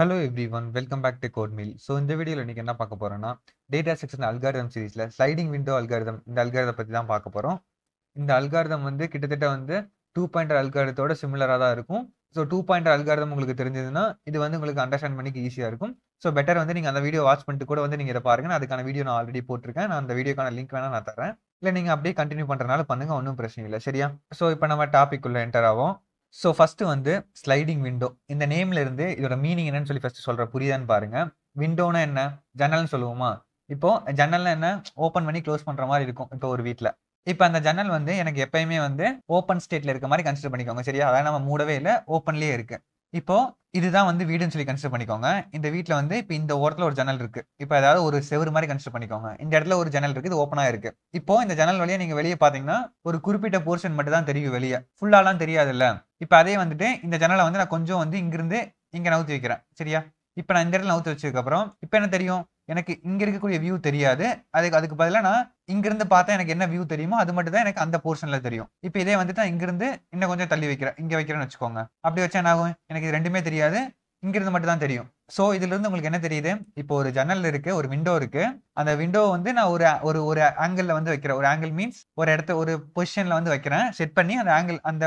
hello everyone welcome back to code meal so இந்த வீடியோவில் நீங்கள் என்ன பார்க்க போகிறோம்னா டேட்டா செக்ஷன் அல்காரிதம் சீரீஸில் ஸ்லைடிங் விண்டோ அல்காரிதம் இந்த அல்காரிதம் பற்றி தான் பார்க்க போகிறோம் இந்த அல்காரிதம் வந்து கிட்டத்தட்ட வந்து டூ பாயிண்ட் அல்காரிதத்தோட சிமிலராக தான் இருக்கும் ஸோ டூ பாயிண்ட் அல்காரிதம் உங்களுக்கு தெரிஞ்சதுன்னா இது வந்து உங்களுக்கு அண்டர்ஸ்டாண்ட் பண்ணிக்க ஈஸியாக இருக்கும் ஸோ பெட்டர் வந்து நீங்கள் அந்த வீடியோ வாட்ச் பண்ணிட்டு கூட வந்து நீங்கள் இதை பாருங்க அதுக்கான வீடியோ நான் ஆல்ரெடி போட்டிருக்கேன் நான் அந்த வீடியோக்கான லிங்க் வேணால் நான் தரேன் இல்லை நீங்கள் அப்படியே கண்டினியூ பண்ணுறனால பண்ணுங்கள் ஒன்றும் பிரச்சனை இல்லை சரியா ஸோ இப்போ நம்ம டாபிக் உள்ள என்டர் ஆகும் ஸோ ஃபஸ்ட்டு வந்து ஸ்லைடிங் விண்டோ இந்த இருந்து இதோட மீனிங் என்னன்னு சொல்லி ஃபஸ்ட்டு சொல்கிற புரியுதான்னு பாருங்கள் விண்டோனா என்ன ஜன்னல்னு சொல்லுவோமா இப்போது ஜன்னல்னா என்ன ஓப்பன் பண்ணி க்ளோஸ் பண்ணுற மாதிரி இருக்கும் இப்போ ஒரு வீட்டில் இப்போ அந்த ஜன்னல் வந்து எனக்கு எப்பயுமே வந்து ஓப்பன் ஸ்டேட்டில் இருக்க மாதிரி கன்சிடர் பண்ணிக்கோங்க சரியா அதாவது நம்ம மூடவே இல்லை ஓப்பன்லேயே இருக்குது இப்போ இதுதான் வந்து வீடுன்னு சொல்லி கன்சிடர் பண்ணிக்கோங்க இந்த வீட்டில் வந்து இப்போ இந்த ஓரத்தில் ஒரு ஜன்னல் இருக்குது இப்போ ஏதாவது ஒரு செவரு மாதிரி கன்சிடர் பண்ணிக்கோங்க இந்த இடத்துல ஒரு ஜன்னல் இருக்குது இது ஓப்பனாக இருக்குது இப்போ இந்த ஜன்னல் வழியாக நீங்கள் வெளியே பார்த்தீங்கன்னா ஒரு குறிப்பிட்ட போர்ஷன் மட்டும் தான் தெரியும் வெளியே ஃபுல்லாலாம் தெரியாதுல்ல இப்போ அதே வந்துட்டு இந்த ஜன்னலை வந்து நான் கொஞ்சம் வந்து இங்கிருந்து இங்கே நவுத்தி வைக்கிறேன் சரியா இப்போ நான் இந்த இடத்துல நவுத்து வச்சதுக்கப்புறம் இப்போ என்ன தெரியும் எனக்கு இங்கே இருக்கக்கூடிய வியூ தெரியாது அதுக்கு அதுக்கு பதிலாக நான் இங்கிருந்து பார்த்தா எனக்கு என்ன வியூ தெரியுமோ அது மட்டும் தான் எனக்கு அந்த போர்ஷனில் தெரியும் இப்போ இதே வந்துட்டு நான் இங்கிருந்து இன்னும் கொஞ்சம் தள்ளி வைக்கிறேன் இங்கே வைக்கிறேன்னு வச்சுக்கோங்க அப்படி வச்சா என்ன ஆகும் எனக்கு இது ரெண்டுமே தெரியாது இங்கிருந்து மட்டும் தான் தெரியும் ஸோ இதுலேருந்து உங்களுக்கு என்ன தெரியுது இப்போ ஒரு ஜன்னல் இருக்குது ஒரு விண்டோ இருக்குது அந்த விண்டோ வந்து நான் ஒரு ஒரு ஒரு ஆங்கிளில் வந்து வைக்கிறேன் ஒரு ஆங்கிள் மீன்ஸ் ஒரு இடத்த ஒரு பொசிஷனில் வந்து வைக்கிறேன் செட் பண்ணி அந்த ஆங்கிள் அந்த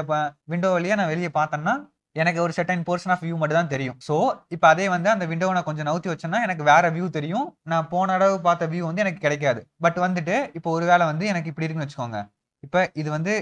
விண்டோ வழியாக நான் வெளியே பார்த்தேன்னா எனக்கு ஒரு செட்டன் போர்ஷன் ஆஃப் வியூ மட்டும் தான் தெரியும் ஸோ இப்போ அதே வந்து அந்த விண்டோவை நான் கொஞ்சம் நவுத்தி வச்சேன்னா எனக்கு வேற வியூ தெரியும் நான் போன அளவு பார்த்த வியூ வந்து எனக்கு கிடைக்காது பட் வந்துட்டு இப்போ ஒரு வேளை வந்து எனக்கு இப்படி இருக்குன்னு வச்சுக்கோங்க இப்போ இது வந்து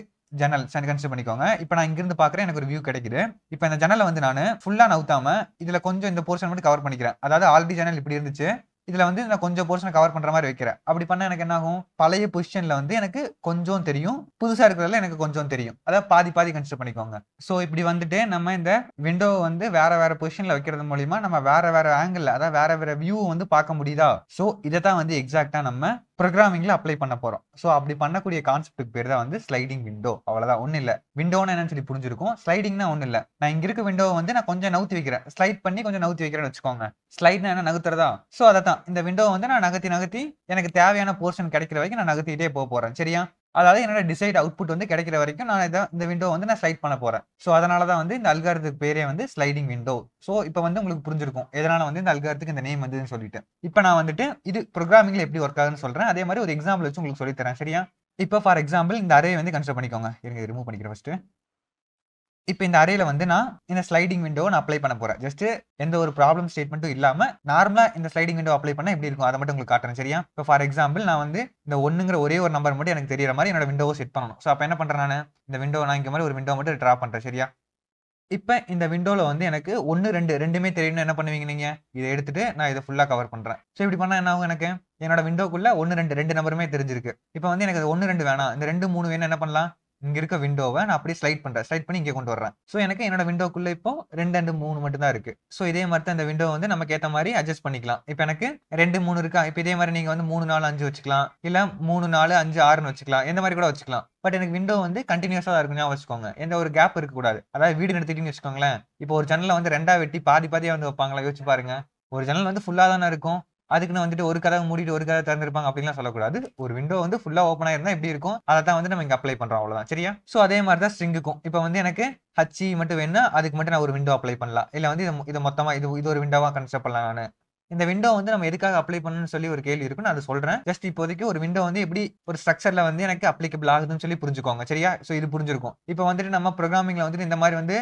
ஜன்னல் கன்சிடர் பண்ணிக்கோங்க இப்போ நான் இங்கிருந்து பார்க்குறேன் எனக்கு ஒரு வியூ கிடைக்குது இப்போ இந்த ஜன்னலை வந்து நான் ஃபுல்லாக நவுத்தாமல் இதில் கொஞ்சம் இந்த போர்ஷன் மட்டும் கவர் பண்ணிக்கிறேன் அதாவது ஆல்ரெடி ஜன்னல் இப்படி இருந்துச்சு இதில் வந்து நான் கொஞ்சம் போர்ஷனை கவர் பண்ணுற மாதிரி வைக்கிறேன் அப்படி பண்ணால் எனக்கு என்ன ஆகும் பழைய பொசிஷனில் வந்து எனக்கு கொஞ்சம் தெரியும் புதுசாக இருக்கிறதுல எனக்கு கொஞ்சம் தெரியும் அதாவது பாதி பாதி கன்சிடர் பண்ணிக்கோங்க ஸோ இப்படி வந்துட்டு நம்ம இந்த விண்டோவை வந்து வேற வேற பொசிஷனில் வைக்கிறது மூலிமா நம்ம வேற வேற ஆங்கிள் அதாவது வேற வேற வியூ வந்து பார்க்க முடியுதா ஸோ இதை தான் வந்து எக்ஸாக்டாக நம்ம ப்ரோக்ராமிங்கில் அப்ளை பண்ண போகிறோம் ஸோ அப்படி பண்ணக்கூடிய கான்செப்ட்டுக்கு பேர் தான் வந்து ஸ்லைடிங் விண்டோ அவ்வளோதான் ஒன்றும் இல்லை விண்டோன்னு என்னன்னு சொல்லி புரிஞ்சிருக்கும் ஸ்லைடிங்னா ஒன்றும் இல்லை நான் இங்கே இருக்க விண்டோவை வந்து நான் கொஞ்சம் நவுத்தி வைக்கிறேன் ஸ்லைட் பண்ணி கொஞ்சம் நவுத்தி வைக்கிறேன்னு வச்சுக்கோங்க ஸ்லைட்னா என்ன நகர்த்துறதா ஸோ அதை தான் இந்த விண்டோவை வந்து நான் நகர்த்தி நகர்த்தி எனக்கு தேவையான போர்ஷன் கிடைக்கிற வரைக்கும் நான் நகர்த்திட்டே போக போகிறேன் சரியா அதாவது என்னோட டிசைட் அவுட்புட் வந்து கிடைக்கிற வரைக்கும் நான் இதை இந்த விண்டோ வந்து நான் ஸ்லைட் பண்ண போகிறேன் ஸோ அதனால தான் வந்து இந்த அல்காரத்துக்கு பேரே வந்து ஸ்லைடிங் விண்டோ ஸோ இப்போ வந்து உங்களுக்கு புரிஞ்சிருக்கும் எதனால வந்து இந்த அல்காரத்துக்கு இந்த நேம் வந்துன்னு சொல்லிட்டு இப்போ நான் வந்துட்டு இது ப்ரோக்ராமிங்ல எப்படி ஒர்க் ஆகுதுன்னு சொல்கிறேன் அதே மாதிரி ஒரு எக்ஸாம்பிள் வச்சு உங்களுக்கு சொல்லித்தரேன் சரியா இப்போ ஃபார் எக்ஸாம்பிள் இந்த அரே வந்து கன்சிடர் பண்ணிக்கோங்க இருங்க ரிமூவ் பண்ணிக்கிறேன் ஃபஸ்ட்டு இப்போ இந்த அறையில் வந்து நான் இந்த ஸ்லைடிங் விண்டோவை நான் அப்ளை பண்ண போகிறேன் ஜஸ்ட் எந்த ஒரு ப்ராப்ளம் ஸ்டேட்மெண்ட்டும் இல்லாமல் நார்மலாக இந்த ஸ்லைடிங் விண்டோ அப்ளை பண்ணால் எப்படி இருக்கும் அதை மட்டும் உங்களுக்கு காட்டுறேன் சரியா இப்போ ஃபார் எக்ஸாம்பிள் நான் வந்து இந்த ஒன்றுங்கிற ஒரே ஒரு நம்பர் மட்டும் எனக்கு தெரியற மாதிரி என்னோட விண்டோவை செட் பண்ணணும் ஸோ அப்போ என்ன பண்ணுறேன் நான் இந்த விண்டோ நான் இங்கே மாதிரி ஒரு விண்டோ மட்டும் ட்ரா பண்ணுறேன் சரியா இப்போ இந்த விண்டோவில் வந்து எனக்கு ஒன்று ரெண்டு ரெண்டுமே தெரியணும் என்ன பண்ணுவீங்க நீங்கள் இதை எடுத்துட்டு நான் இதை ஃபுல்லாக கவர் பண்ணுறேன் ஸோ இப்படி பண்ணால் என்ன ஆகும் எனக்கு என்னோட விண்டோக்குள்ளே ஒன்று ரெண்டு ரெண்டு நம்பருமே தெரிஞ்சிருக்கு இப்போ வந்து எனக்கு அது ஒன்று ரெண்டு வேணாம் இந்த ரெண்டு மூணு வேணும் என்ன பண்ணலாம் இங்க இருக்க விண்டோவை நான் அப்படியே ஸ்லைட் பண்றேன் ஸ்லைட் பண்ணி இங்கே கொண்டு வரேன் ஸோ எனக்கு என்னோட விண்டோக்குள்ள இப்போ ரெண்டு ரெண்டு மூணு மட்டும் தான் இருக்கு ஸோ இதே மாதிரி தான் இந்த விண்டோ வந்து நமக்கு ஏற்ற மாதிரி அட்ஜஸ்ட் பண்ணிக்கலாம் இப்போ எனக்கு ரெண்டு மூணு இருக்கா இப்போ இதே மாதிரி நீங்க வந்து மூணு நாலு அஞ்சு வச்சுக்கலாம் இல்ல மூணு நாலு அஞ்சு ஆறுன்னு வச்சுக்கலாம் எந்த மாதிரி கூட வச்சுக்கலாம் பட் எனக்கு விண்டோ வந்து கண்டினியூஸாக தான் இருக்கும் வச்சுக்கோங்க எந்த ஒரு கேப் இருக்கக்கூடாது அதாவது வீடு நடத்திட்டீங்கன்னு வச்சுக்கோங்களேன் இப்போ ஒரு ஜன்னலை வந்து ரெண்டா வெட்டி பாதி பாதியாக வந்து வைப்பாங்களா யோசிச்சு பாருங்க ஒரு ஜன்னல் வந்து ஃபுல்லாக தானே இருக்கும் அதுக்குன்னு வந்துட்டு ஒரு கதவை மூடிட்டு ஒரு கதவை திறந்திருப்பாங்க அப்படின்லாம் சொல்லக்கூடாது ஒரு விண்டோ வந்து ஃபுல்லாக ஓப்பன் ஆயிருந்தா எப்படி இருக்கும் அதை தான் வந்து நம்ம இங்கே அப்ளை பண்ணுறோம் அவ்வளோதான் சரியா ஸோ அதே மாதிரி தான் ஸ்ட்ரிங்குக்கும் இப்போ வந்து எனக்கு ஹச்சி மட்டும் வேணும் அதுக்கு மட்டும் நான் ஒரு விண்டோ அப்ளை பண்ணலாம் இல்லை வந்து இது மொத்தமாக இது இது ஒரு விண்டோவாக கன்ஸ்ட்ரக்ட் பண்ணலாம் நான் இந்த விண்டோ வந்து நம்ம எதுக்காக அப்ளை பண்ணணும்னு சொல்லி ஒரு கேள்வி இருக்குன்னு அதை சொல்கிறேன் ஜஸ்ட் இப்போதைக்கு ஒரு விண்டோ வந்து எப்படி ஒரு ஸ்ட்ரக்சரில் வந்து எனக்கு அப்ளிகபிள் ஆகுதுன்னு சொல்லி புரிஞ்சுக்கோங்க சரியா ஸோ இது புரிஞ்சிருக்கும் இப்போ வந்துட்டு நம்ம ப்ரோக்ராமிங்கில் வந்துட்டு இந்த மாதிரி வந்து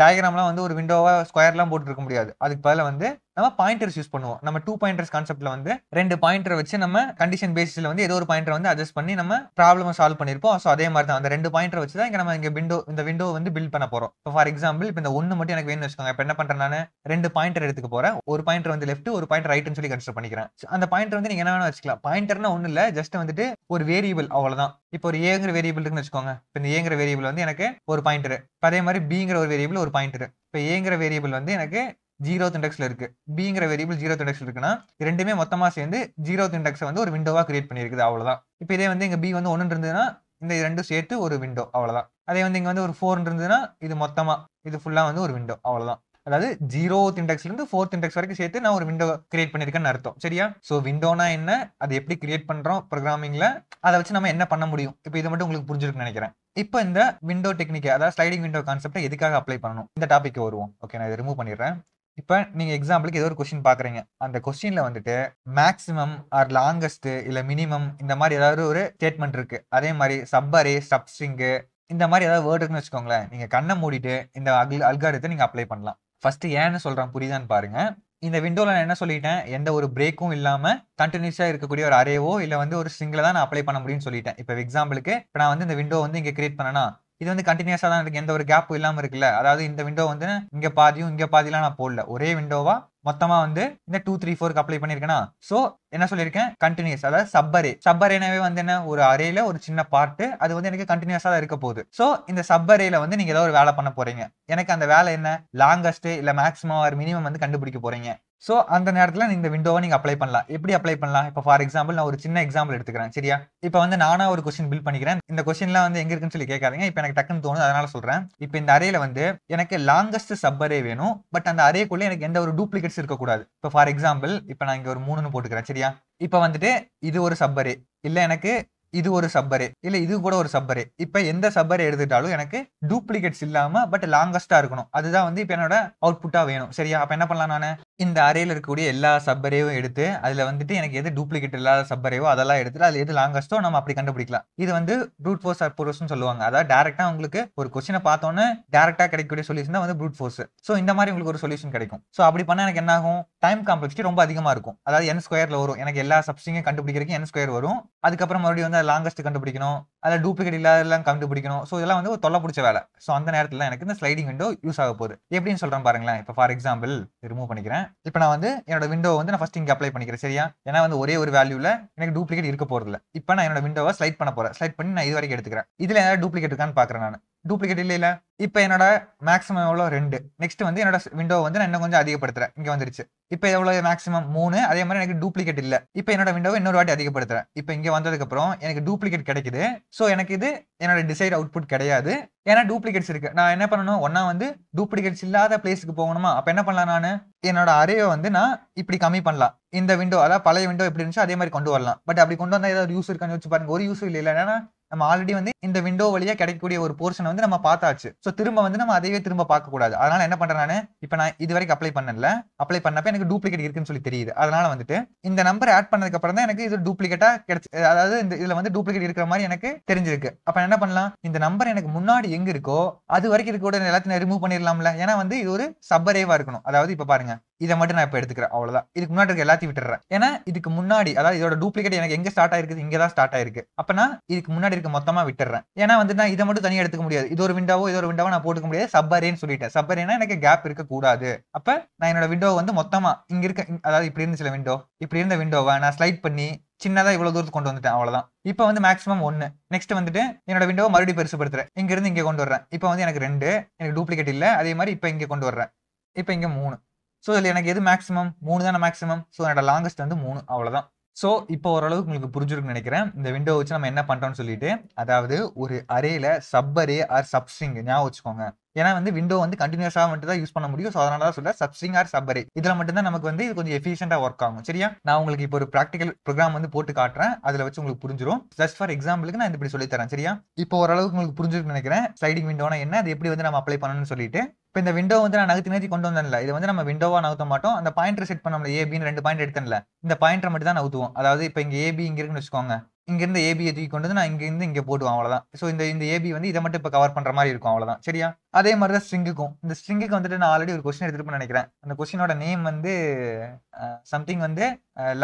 டயக்ராம்லாம் வந்து ஒரு விண்டோவாக ஸ்கொயர்லாம் போட்டுருக்க முடியாது அதுக்கு பதிலாக வந்து நம்ம பாயிண்டர்ஸ் யூஸ் பண்ணுவோம் நம்ம டூ பாயிண்டர்ஸ் கான்செப்ட்ல வந்து ரெண்டு பாயிண்டர் வச்சு நம்ம கண்டிஷன் பேசிஸ்ல வந்து ஏதோ ஒரு பாயிண்டர் வந்து அட்ஜஸ்ட் பண்ணி நம்ம ப்ராப்ளம் சால்வ் பண்ணிருப்போம் ஸோ அதே மாதிரி தான் அந்த ரெண்டு பாயிண்டர் வச்சு தான் இங்க நம்ம இங்க விண்டோ இந்த விண்டோ வந்து பில்ட் பண்ண போறோம் இப்போ ஃபார் எக்ஸாம்பிள் இப்போ இந்த ஒன்று மட்டும் எனக்கு வேணும் வச்சுக்கோங்க இப்போ என்ன பண்றேன் நான் ரெண்டு பாயிண்டர் எடுத்துக்க போறேன் ஒரு பாயிண்டர் வந்து லெஃப்ட் ஒரு பாயிண்ட் ரைட்னு சொல்லி கன்சிடர் பண்ணிக்கிறேன் அந்த பாயிண்டர் வந்து நீங்க என்ன வச்சுக்கலாம் பாயிண்டர்னா ஒன்றும் இல்லை ஜஸ்ட் வந்துட்டு ஒரு வேரியபிள் அவ்வளோதான் இப்போ ஒரு ஏங்கிற வேரியபிள் இருக்குன்னு வச்சுக்கோங்க இப்போ இந்த ஏங்கிற வேரியபிள் வந்து எனக்கு ஒரு பாயிண்டர் அதே மாதிரி பிங்கிற ஒரு வேரியபிள் ஒரு பாயிண்டர் இப்போ ஏங்கிற வேரியபிள் வந்து எனக்கு ஜீரோ இண்டெக்ஸ்ல இருக்கு பிங்கிற வேரியபிள் ஜீரோ இண்டெக்ஸ் இருக்குன்னா ரெண்டுமே மொத்தமாக சேர்ந்து ஜீரோ இண்டெக்ஸை வந்து ஒரு விண்டோவாக கிரியேட் பண்ணியிருக்குது அவ்வளோதான் இப்போ இதே வந்து இங்கே பி வந்து ஒன்று இருந்ததுன்னா இந்த ரெண்டும் சேர்த்து ஒரு விண்டோ அவ்வளோதான் அதே வந்து இங்கே வந்து ஒரு ஃபோர் இருந்ததுன்னா இது மொத்தமாக இது ஃபுல்லாக வந்து ஒரு விண்டோ அவ்வளோதான் அதாவது ஜீரோ இருந்து ஃபோர்த் இண்டெக்ஸ் வரைக்கும் சேர்த்து நான் ஒரு விண்டோ கிரியேட் பண்ணியிருக்கேன்னு அர்த்தம் சரியா ஸோ விண்டோனா என்ன அதை எப்படி கிரியேட் பண்ணுறோம் ப்ரோக்ராமிங்கில் அதை வச்சு நம்ம என்ன பண்ண முடியும் இப்போ இது மட்டும் உங்களுக்கு புரிஞ்சிருக்குன்னு நினைக்கிறேன் இப்போ இந்த விண்டோ டெக்னிக் அதாவது ஸ்லைடிங் விண்டோ கான்செப்ட் எதுக்காக அப்ளை பண்ணணும் இந்த டாபிக் வருவோம் ஓகே நான் இதை ரிமூவ் பண்ணிடுறேன் இப்போ நீங்கள் எக்ஸாம்பிளுக்கு ஏதோ ஒரு கொஸ்டின் பார்க்குறீங்க அந்த கொஸ்டினில் வந்துட்டு மேக்ஸிமம் ஆர் லாங்கஸ்ட் இல்லை மினிமம் இந்த மாதிரி ஏதாவது ஒரு ஸ்டேட்மெண்ட் இருக்குது அதே மாதிரி சப்பரே ஸ்டப்ஸ்ட்ரிங்கு இந்த மாதிரி ஏதாவது வேர்டு இருக்குன்னு வச்சுக்கோங்களேன் நீங்கள் கண்ணை மூடிட்டு இந்த அல் அல்காரத்தை நீங்கள் அப்ளை பண்ணலாம் ஃபஸ்ட்டு ஏன்னு சொல்கிறேன் புரியுதான்னு பாருங்கள் இந்த விண்டோவில் நான் என்ன சொல்லிட்டேன் எந்த ஒரு பிரேக்கும் இல்லாமல் கண்டினியூஸாக இருக்கக்கூடிய ஒரு அரேவோ இல்லை வந்து ஒரு ஸ்ட்ரிங்கில் தான் நான் அப்ளை பண்ண முடியும்னு சொல்லிட்டேன் இப்போ எக்ஸாம்பிளுக்கு இப்போ நான் வந்து இந்த விண்டோ வந்து இங்கே கிரியேட் பண்ணனா இது வந்து கண்டினியூஸாக தான் இருக்கு எந்த ஒரு கேப்பும் இல்லாமல் இருக்குல்ல அதாவது இந்த விண்டோ வந்து இங்கே பாதியும் இங்கே பாதிலாம் நான் போடல ஒரே விண்டோவாக மொத்தமாக வந்து இந்த டூ த்ரீ ஃபோருக்கு அப்ளை பண்ணியிருக்கேன்னா ஸோ என்ன சொல்லியிருக்கேன் கண்டினியூஸ் அதாவது சப்பரே சப்பரேனாவே வந்து என்ன ஒரு அரேல ஒரு சின்ன பார்ட்டு அது வந்து எனக்கு கண்டினியூஸாக தான் இருக்க போகுது ஸோ இந்த சப்பரேல வந்து நீங்கள் ஏதோ ஒரு வேலை பண்ண போகிறீங்க எனக்கு அந்த வேலை என்ன லாங்கஸ்ட் இல்லை மேக்ஸிமம் ஒரு மினிமம் வந்து கண்டுபிடிக்க போகிறீங்க ஸோ அந்த நேரத்தில் இந்த விண்டோவை நீங்கள் அப்ளை பண்ணலாம் எப்படி அப்ளை பண்ணலாம் இப்போ ஃபார் எக்ஸாம்பிள் நான் ஒரு சின்ன எக்ஸாம்பிள் எடுத்துக்கிறேன் சரியா இப்போ வந்து நானாக ஒரு கொஸ்டின் பில் பண்ணிக்கிறேன் இந்த கொஸ்டின்லாம் வந்து எங்கே இருக்குன்னு சொல்லி கேட்காதீங்க இப்போ எனக்கு டக்குன்னு தோணுது அதனால சொல்கிறேன் இப்போ இந்த அறையில் வந்து எனக்கு லாங்கஸ்ட் சப்பரே வேணும் பட் அந்த அறைக்குள்ளே எனக்கு எந்த ஒரு டூப்ளிகேட் ஆப்ஜெக்ட்ஸ் இருக்கக்கூடாது இப்போ ஃபார் எக்ஸாம்பிள் இப்போ நான் இங்கே ஒரு மூணுன்னு போட்டுக்கிறேன் சரியா இப்போ வந்துட்டு இது ஒரு சப்பரு இல்லை எனக்கு இது ஒரு சப்பரே இல்ல இது கூட ஒரு சப்பரே இப்ப எந்த சப்பரே எடுத்துட்டாலும் எனக்கு டூப்ளிகேட்ஸ் இல்லாம பட் லாங்கஸ்டா இருக்கணும் அதுதான் வந்து இப்ப என்னோட அவுட்புட்டா வேணும் சரியா அப்ப என்ன பண்ணலாம் நான் இந்த அறையில இருக்கக்கூடிய எல்லா சப்பரையும் எடுத்து அதுல வந்துட்டு எனக்கு எது டூப்ளிகேட் இல்லாத சப்பரேவோ அதெல்லாம் எடுத்துட்டு அது எது லாங்கஸ்டோ நம்ம அப்படி கண்டுபிடிக்கலாம் இது வந்து ப்ரூட் ஃபோர்ஸ் ஆர் போர்ஸ்னு சொல்லுவாங்க அதாவது டேரக்டா உங்களுக்கு ஒரு கொஸ்டினை பார்த்தோன்னே டேரக்டா கிடைக்கக்கூடிய சொல்யூஷன் தான் வந்து ப்ரூட் ஃபோர்ஸ் ஸோ இந்த மாதிரி உங்களுக்கு ஒரு சொல்யூஷன் கிடைக்கும் ஸோ அப்படி பண்ணா எனக்கு என்ன ஆகும் டைம் காம்ப்ளெக்ஸ்டி ரொம்ப அதிகமா இருக்கும் அதாவது என் ஸ்கொயர்ல வரும் எனக்கு எல்லா சப்ஸ்டிங்கையும் கண்டுபிடிக்கிறதுக்கு என் ஸ்கொயர் வரும் அதுக்கப்புறம் மறுபடியும் வந்து லாங்கஸ்ட் கண்டுபிடிக்கணும் அதில் டூப்ளிகேட் இல்லாதெல்லாம் கண்டுபிடிக்கணும் ஸோ இதெல்லாம் வந்து ஒரு தொல்லை பிடிச்ச வேலை ஸோ அந்த நேரத்தில் எனக்கு இந்த ஸ்லைடிங் விண்டோ யூஸ் ஆக போகுது எப்படின்னு சொல்கிறேன் பாருங்களேன் இப்போ ஃபார் எக்ஸாம்பிள் ரிமூவ் பண்ணிக்கிறேன் இப்போ நான் வந்து என்னோட விண்டோ வந்து நான் ஃபஸ்ட் இங்கே அப்ளை பண்ணிக்கிறேன் சரியா ஏன்னா வந்து ஒரே ஒரு வேல்யூவில் எனக்கு டூப்ளிகேட் இருக்க போகிறதில்ல இப்போ நான் என்னோட விண்டோவை ஸ்லைட் பண்ண போகிறேன் ஸ்லைட் பண்ணி நான் இது வரைக்கும் எடுத்துக்கிறேன் இதில் ஏதாவது டூப்ளிகேட் இருக்கான்னு பார்க்குறேன் நான் டூப்ளிகேட் இல்லை இல்லை இப்போ என்னோட மேக்ஸிமம் எவ்வளோ ரெண்டு நெக்ஸ்ட் வந்து என்னோட விண்டோ வந்து நான் இன்னும் கொஞ்சம் அதிகப்படுத்துறேன் இங்கே வந்துருச்சு இப்போ எவ்வளோ மேக்ஸிமம் மூணு அதே மாதிரி எனக்கு டூப்ளிகேட் இல்லை இப்போ என்னோட விண்டோவை இன்னொரு வாட்டி அதிகப்படுத்துறேன் இப்போ இங்கே வந்ததுக்கப்புறம் எனக்கு டூப்ளிகேட் கிடைக்குது ஸோ எனக்கு இது என்னோட டிசைட் அவுட்புட் கிடையாது ஏன்னா டூப்ளிகேட்ஸ் இருக்கு நான் என்ன பண்ணணும் ஒன்னா வந்து டூப்ளிகேட்ஸ் இல்லாத பிளேஸுக்கு போகணுமா அப்போ என்ன பண்ணலாம் நான் என்னோட அறையை வந்து நான் இப்படி கம்மி பண்ணலாம் இந்த விண்டோ அதாவது பழைய விண்டோ எப்படி இருந்துச்சு அதே மாதிரி கொண்டு வரலாம் பட் அப்படி கொண்டு வந்தால் ஏதாவது யூஸ் இருக்கான்னு யோசிச்சு பாருங்க ஒரு யூஸ் இல்லை ஏன்னா நம்ம ஆல்ரெடி வந்து இந்த விண்டோ வழியா கிடைக்கக்கூடிய ஒரு போர்ஷனை வந்து நம்ம பார்த்தாச்சு ஸோ திரும்ப வந்து நம்ம அதையே திரும்ப பார்க்க கூடாது அதனால என்ன பண்றேன் நான் இப்போ நான் இது வரைக்கும் அப்ளை பண்ணல அப்ளை பண்ணப்ப எனக்கு டூப்ளிகேட் இருக்குன்னு சொல்லி தெரியுது அதனால வந்துட்டு இந்த நம்பர் ஆட் பண்ணதுக்கு அப்புறம் தான் எனக்கு இது டூப்ளிகேட்டா கிடைச்சு அதாவது இந்த இதுல வந்து டூப்ளிகேட் இருக்கிற மாதிரி எனக்கு தெரிஞ்சிருக்கு அப்ப என்ன பண்ணலாம் இந்த நம்பர் எனக்கு முன்னாடி எங்க இருக்கோ அது வரைக்கும் இருக்க எல்லாத்தையும் ரிமூவ் பண்ணிடலாம்ல ஏன்னா வந்து இது ஒரு சப்பரேவா இருக்கணும் அதாவது இப்ப பாருங்க இதை மட்டும் நான் இப்போ எடுத்துக்கிறேன் அவ்வளவுதான் இதுக்கு முன்னாடி இருக்க எல்லாத்தையும் விட்டுறேன் ஏன்னா இதுக்கு முன்னாடி அதாவது இதோட டூப்ளிகேட் எனக்கு எங்கே ஸ்டார்ட் ஆயிருக்கு இங்கே தான் ஸ்டார்ட் ஆயிருக்கு அப்போ நான் இதுக்கு முன்னாடி இருக்க மொத்தமாக விட்டுறேன் ஏன்னா வந்து நான் இதை மட்டும் தனியாக எடுத்துக்க முடியாது இது ஒரு விண்டோவோ இது ஒரு விண்டோவோ நான் போட்டுக்க முடியாது சப்பரேன்னு சொல்லிட்டேன் சப்பரேனா எனக்கு கேப் இருக்கக்கூடாது அப்போ நான் என்னோட விண்டோவை வந்து மொத்தமாக இங்கே இருக்க அதாவது இப்படி இருந்து சில விண்டோ இப்படி இருந்த விண்டோவை நான் ஸ்லைட் பண்ணி சின்னதாக இவ்வளோ தூரத்துக்கு கொண்டு வந்துட்டேன் அவ்வளோதான் இப்போ வந்து மேக்ஸிமம் ஒன்று நெக்ஸ்ட் வந்துட்டு என்னோட விண்டோவை மறுபடியும் இங்க இங்கேருந்து இங்கே கொண்டு வரேன் இப்போ வந்து எனக்கு ரெண்டு எனக்கு டூப்ளிகேட் இல்லை அதே மாதிரி இப்போ இங்கே கொண்டு வரேன் இப்போ இங்கே மூணு ஸோ இதில் எனக்கு எது மேக்ஸிமம் மூணு தானே மேக்ஸிமம் ஸோ என்னோட லாங்கஸ்ட் வந்து மூணு அவ்வளோதான் ஸோ இப்போ ஓரளவுக்கு உங்களுக்கு புரிஞ்சிருக்குன்னு நினைக்கிறேன் இந்த விண்டோ வச்சு நம்ம என்ன பண்ணுறோன்னு சொல்லிட்டு அதாவது ஒரு அரையில் சப் அரே ஆர் சப்ஸ்ட்ரிங் ஞாபகம் வச்சுக்கோங்க ஏன்னா வந்து விண்டோ வந்து கண்டினியூஸாக மட்டும் தான் யூஸ் பண்ண முடியும் ஸோ அதனால தான் சொல்ல சப்ஸ்ட்ரிங் ஆர் சப் அரே இதில் மட்டும்தான் நமக்கு வந்து இது கொஞ்சம் எஃபிஷியண்டாக ஒர்க் ஆகும் சரியா நான் உங்களுக்கு இப்போ ஒரு ப்ராக்டிகல் ப்ரோக்ராம் வந்து போட்டு காட்டுறேன் அதில் வச்சு உங்களுக்கு புரிஞ்சிடும் ஜஸ்ட் ஃபார் எக்ஸாம்பிளுக்கு நான் இப்படி சொல்லித்தரேன் சரியா இப்போ ஓரளவுக்கு உங்களுக்கு புரிஞ்சிருக்குன்னு நினைக்கிறேன் ஸ்லைடிங் விண்டோனா என்ன அது எப்படி வந்து நம்ம அப்ளை பண்ணணும்னு சொல்லிட்டு இப்போ இந்த விண்டோ வந்து நான் நகர்த்தி நகர்த்தி கொண்டு வந்தேன்ல இது வந்து நம்ம விண்டோவாக நகர்த்த மாட்டோம் அந்த பாயிண்ட்டை செட் பண்ணோம்ல ஏபின்னு ரெண்டு பாயிண்ட் எடுத்தேன்ல இந்த பாயிண்ட்டை மட்டும் தான் நகர்த்துவோம் அதாவது இப்போ இங்கே ஏபி இங்கே இருக்குன்னு வச்சுக்கோங்க இங்கேருந்து ஏபி எதுக்கி கொண்டு வந்து நான் இங்கேருந்து இங்கே போட்டுவோம் அவ்வளோதான் ஸோ இந்த இந்த ஏபி வந்து இதை மட்டும் இப்போ கவர் பண்ணுற மாதிரி இருக்கும் அவ்வளோதான் சரியா அதே மாதிரி தான் ஸ்ட்ரிங்குக்கும் இந்த ஸ்ட்ரிங்குக்கு வந்துட்டு நான் ஆல்ரெடி ஒரு கொஸ்டின் எடுத்துருப்பேன் நினைக்கிறேன் அந்த கொஸ்டினோட நேம் வந்து சம்திங் வந்து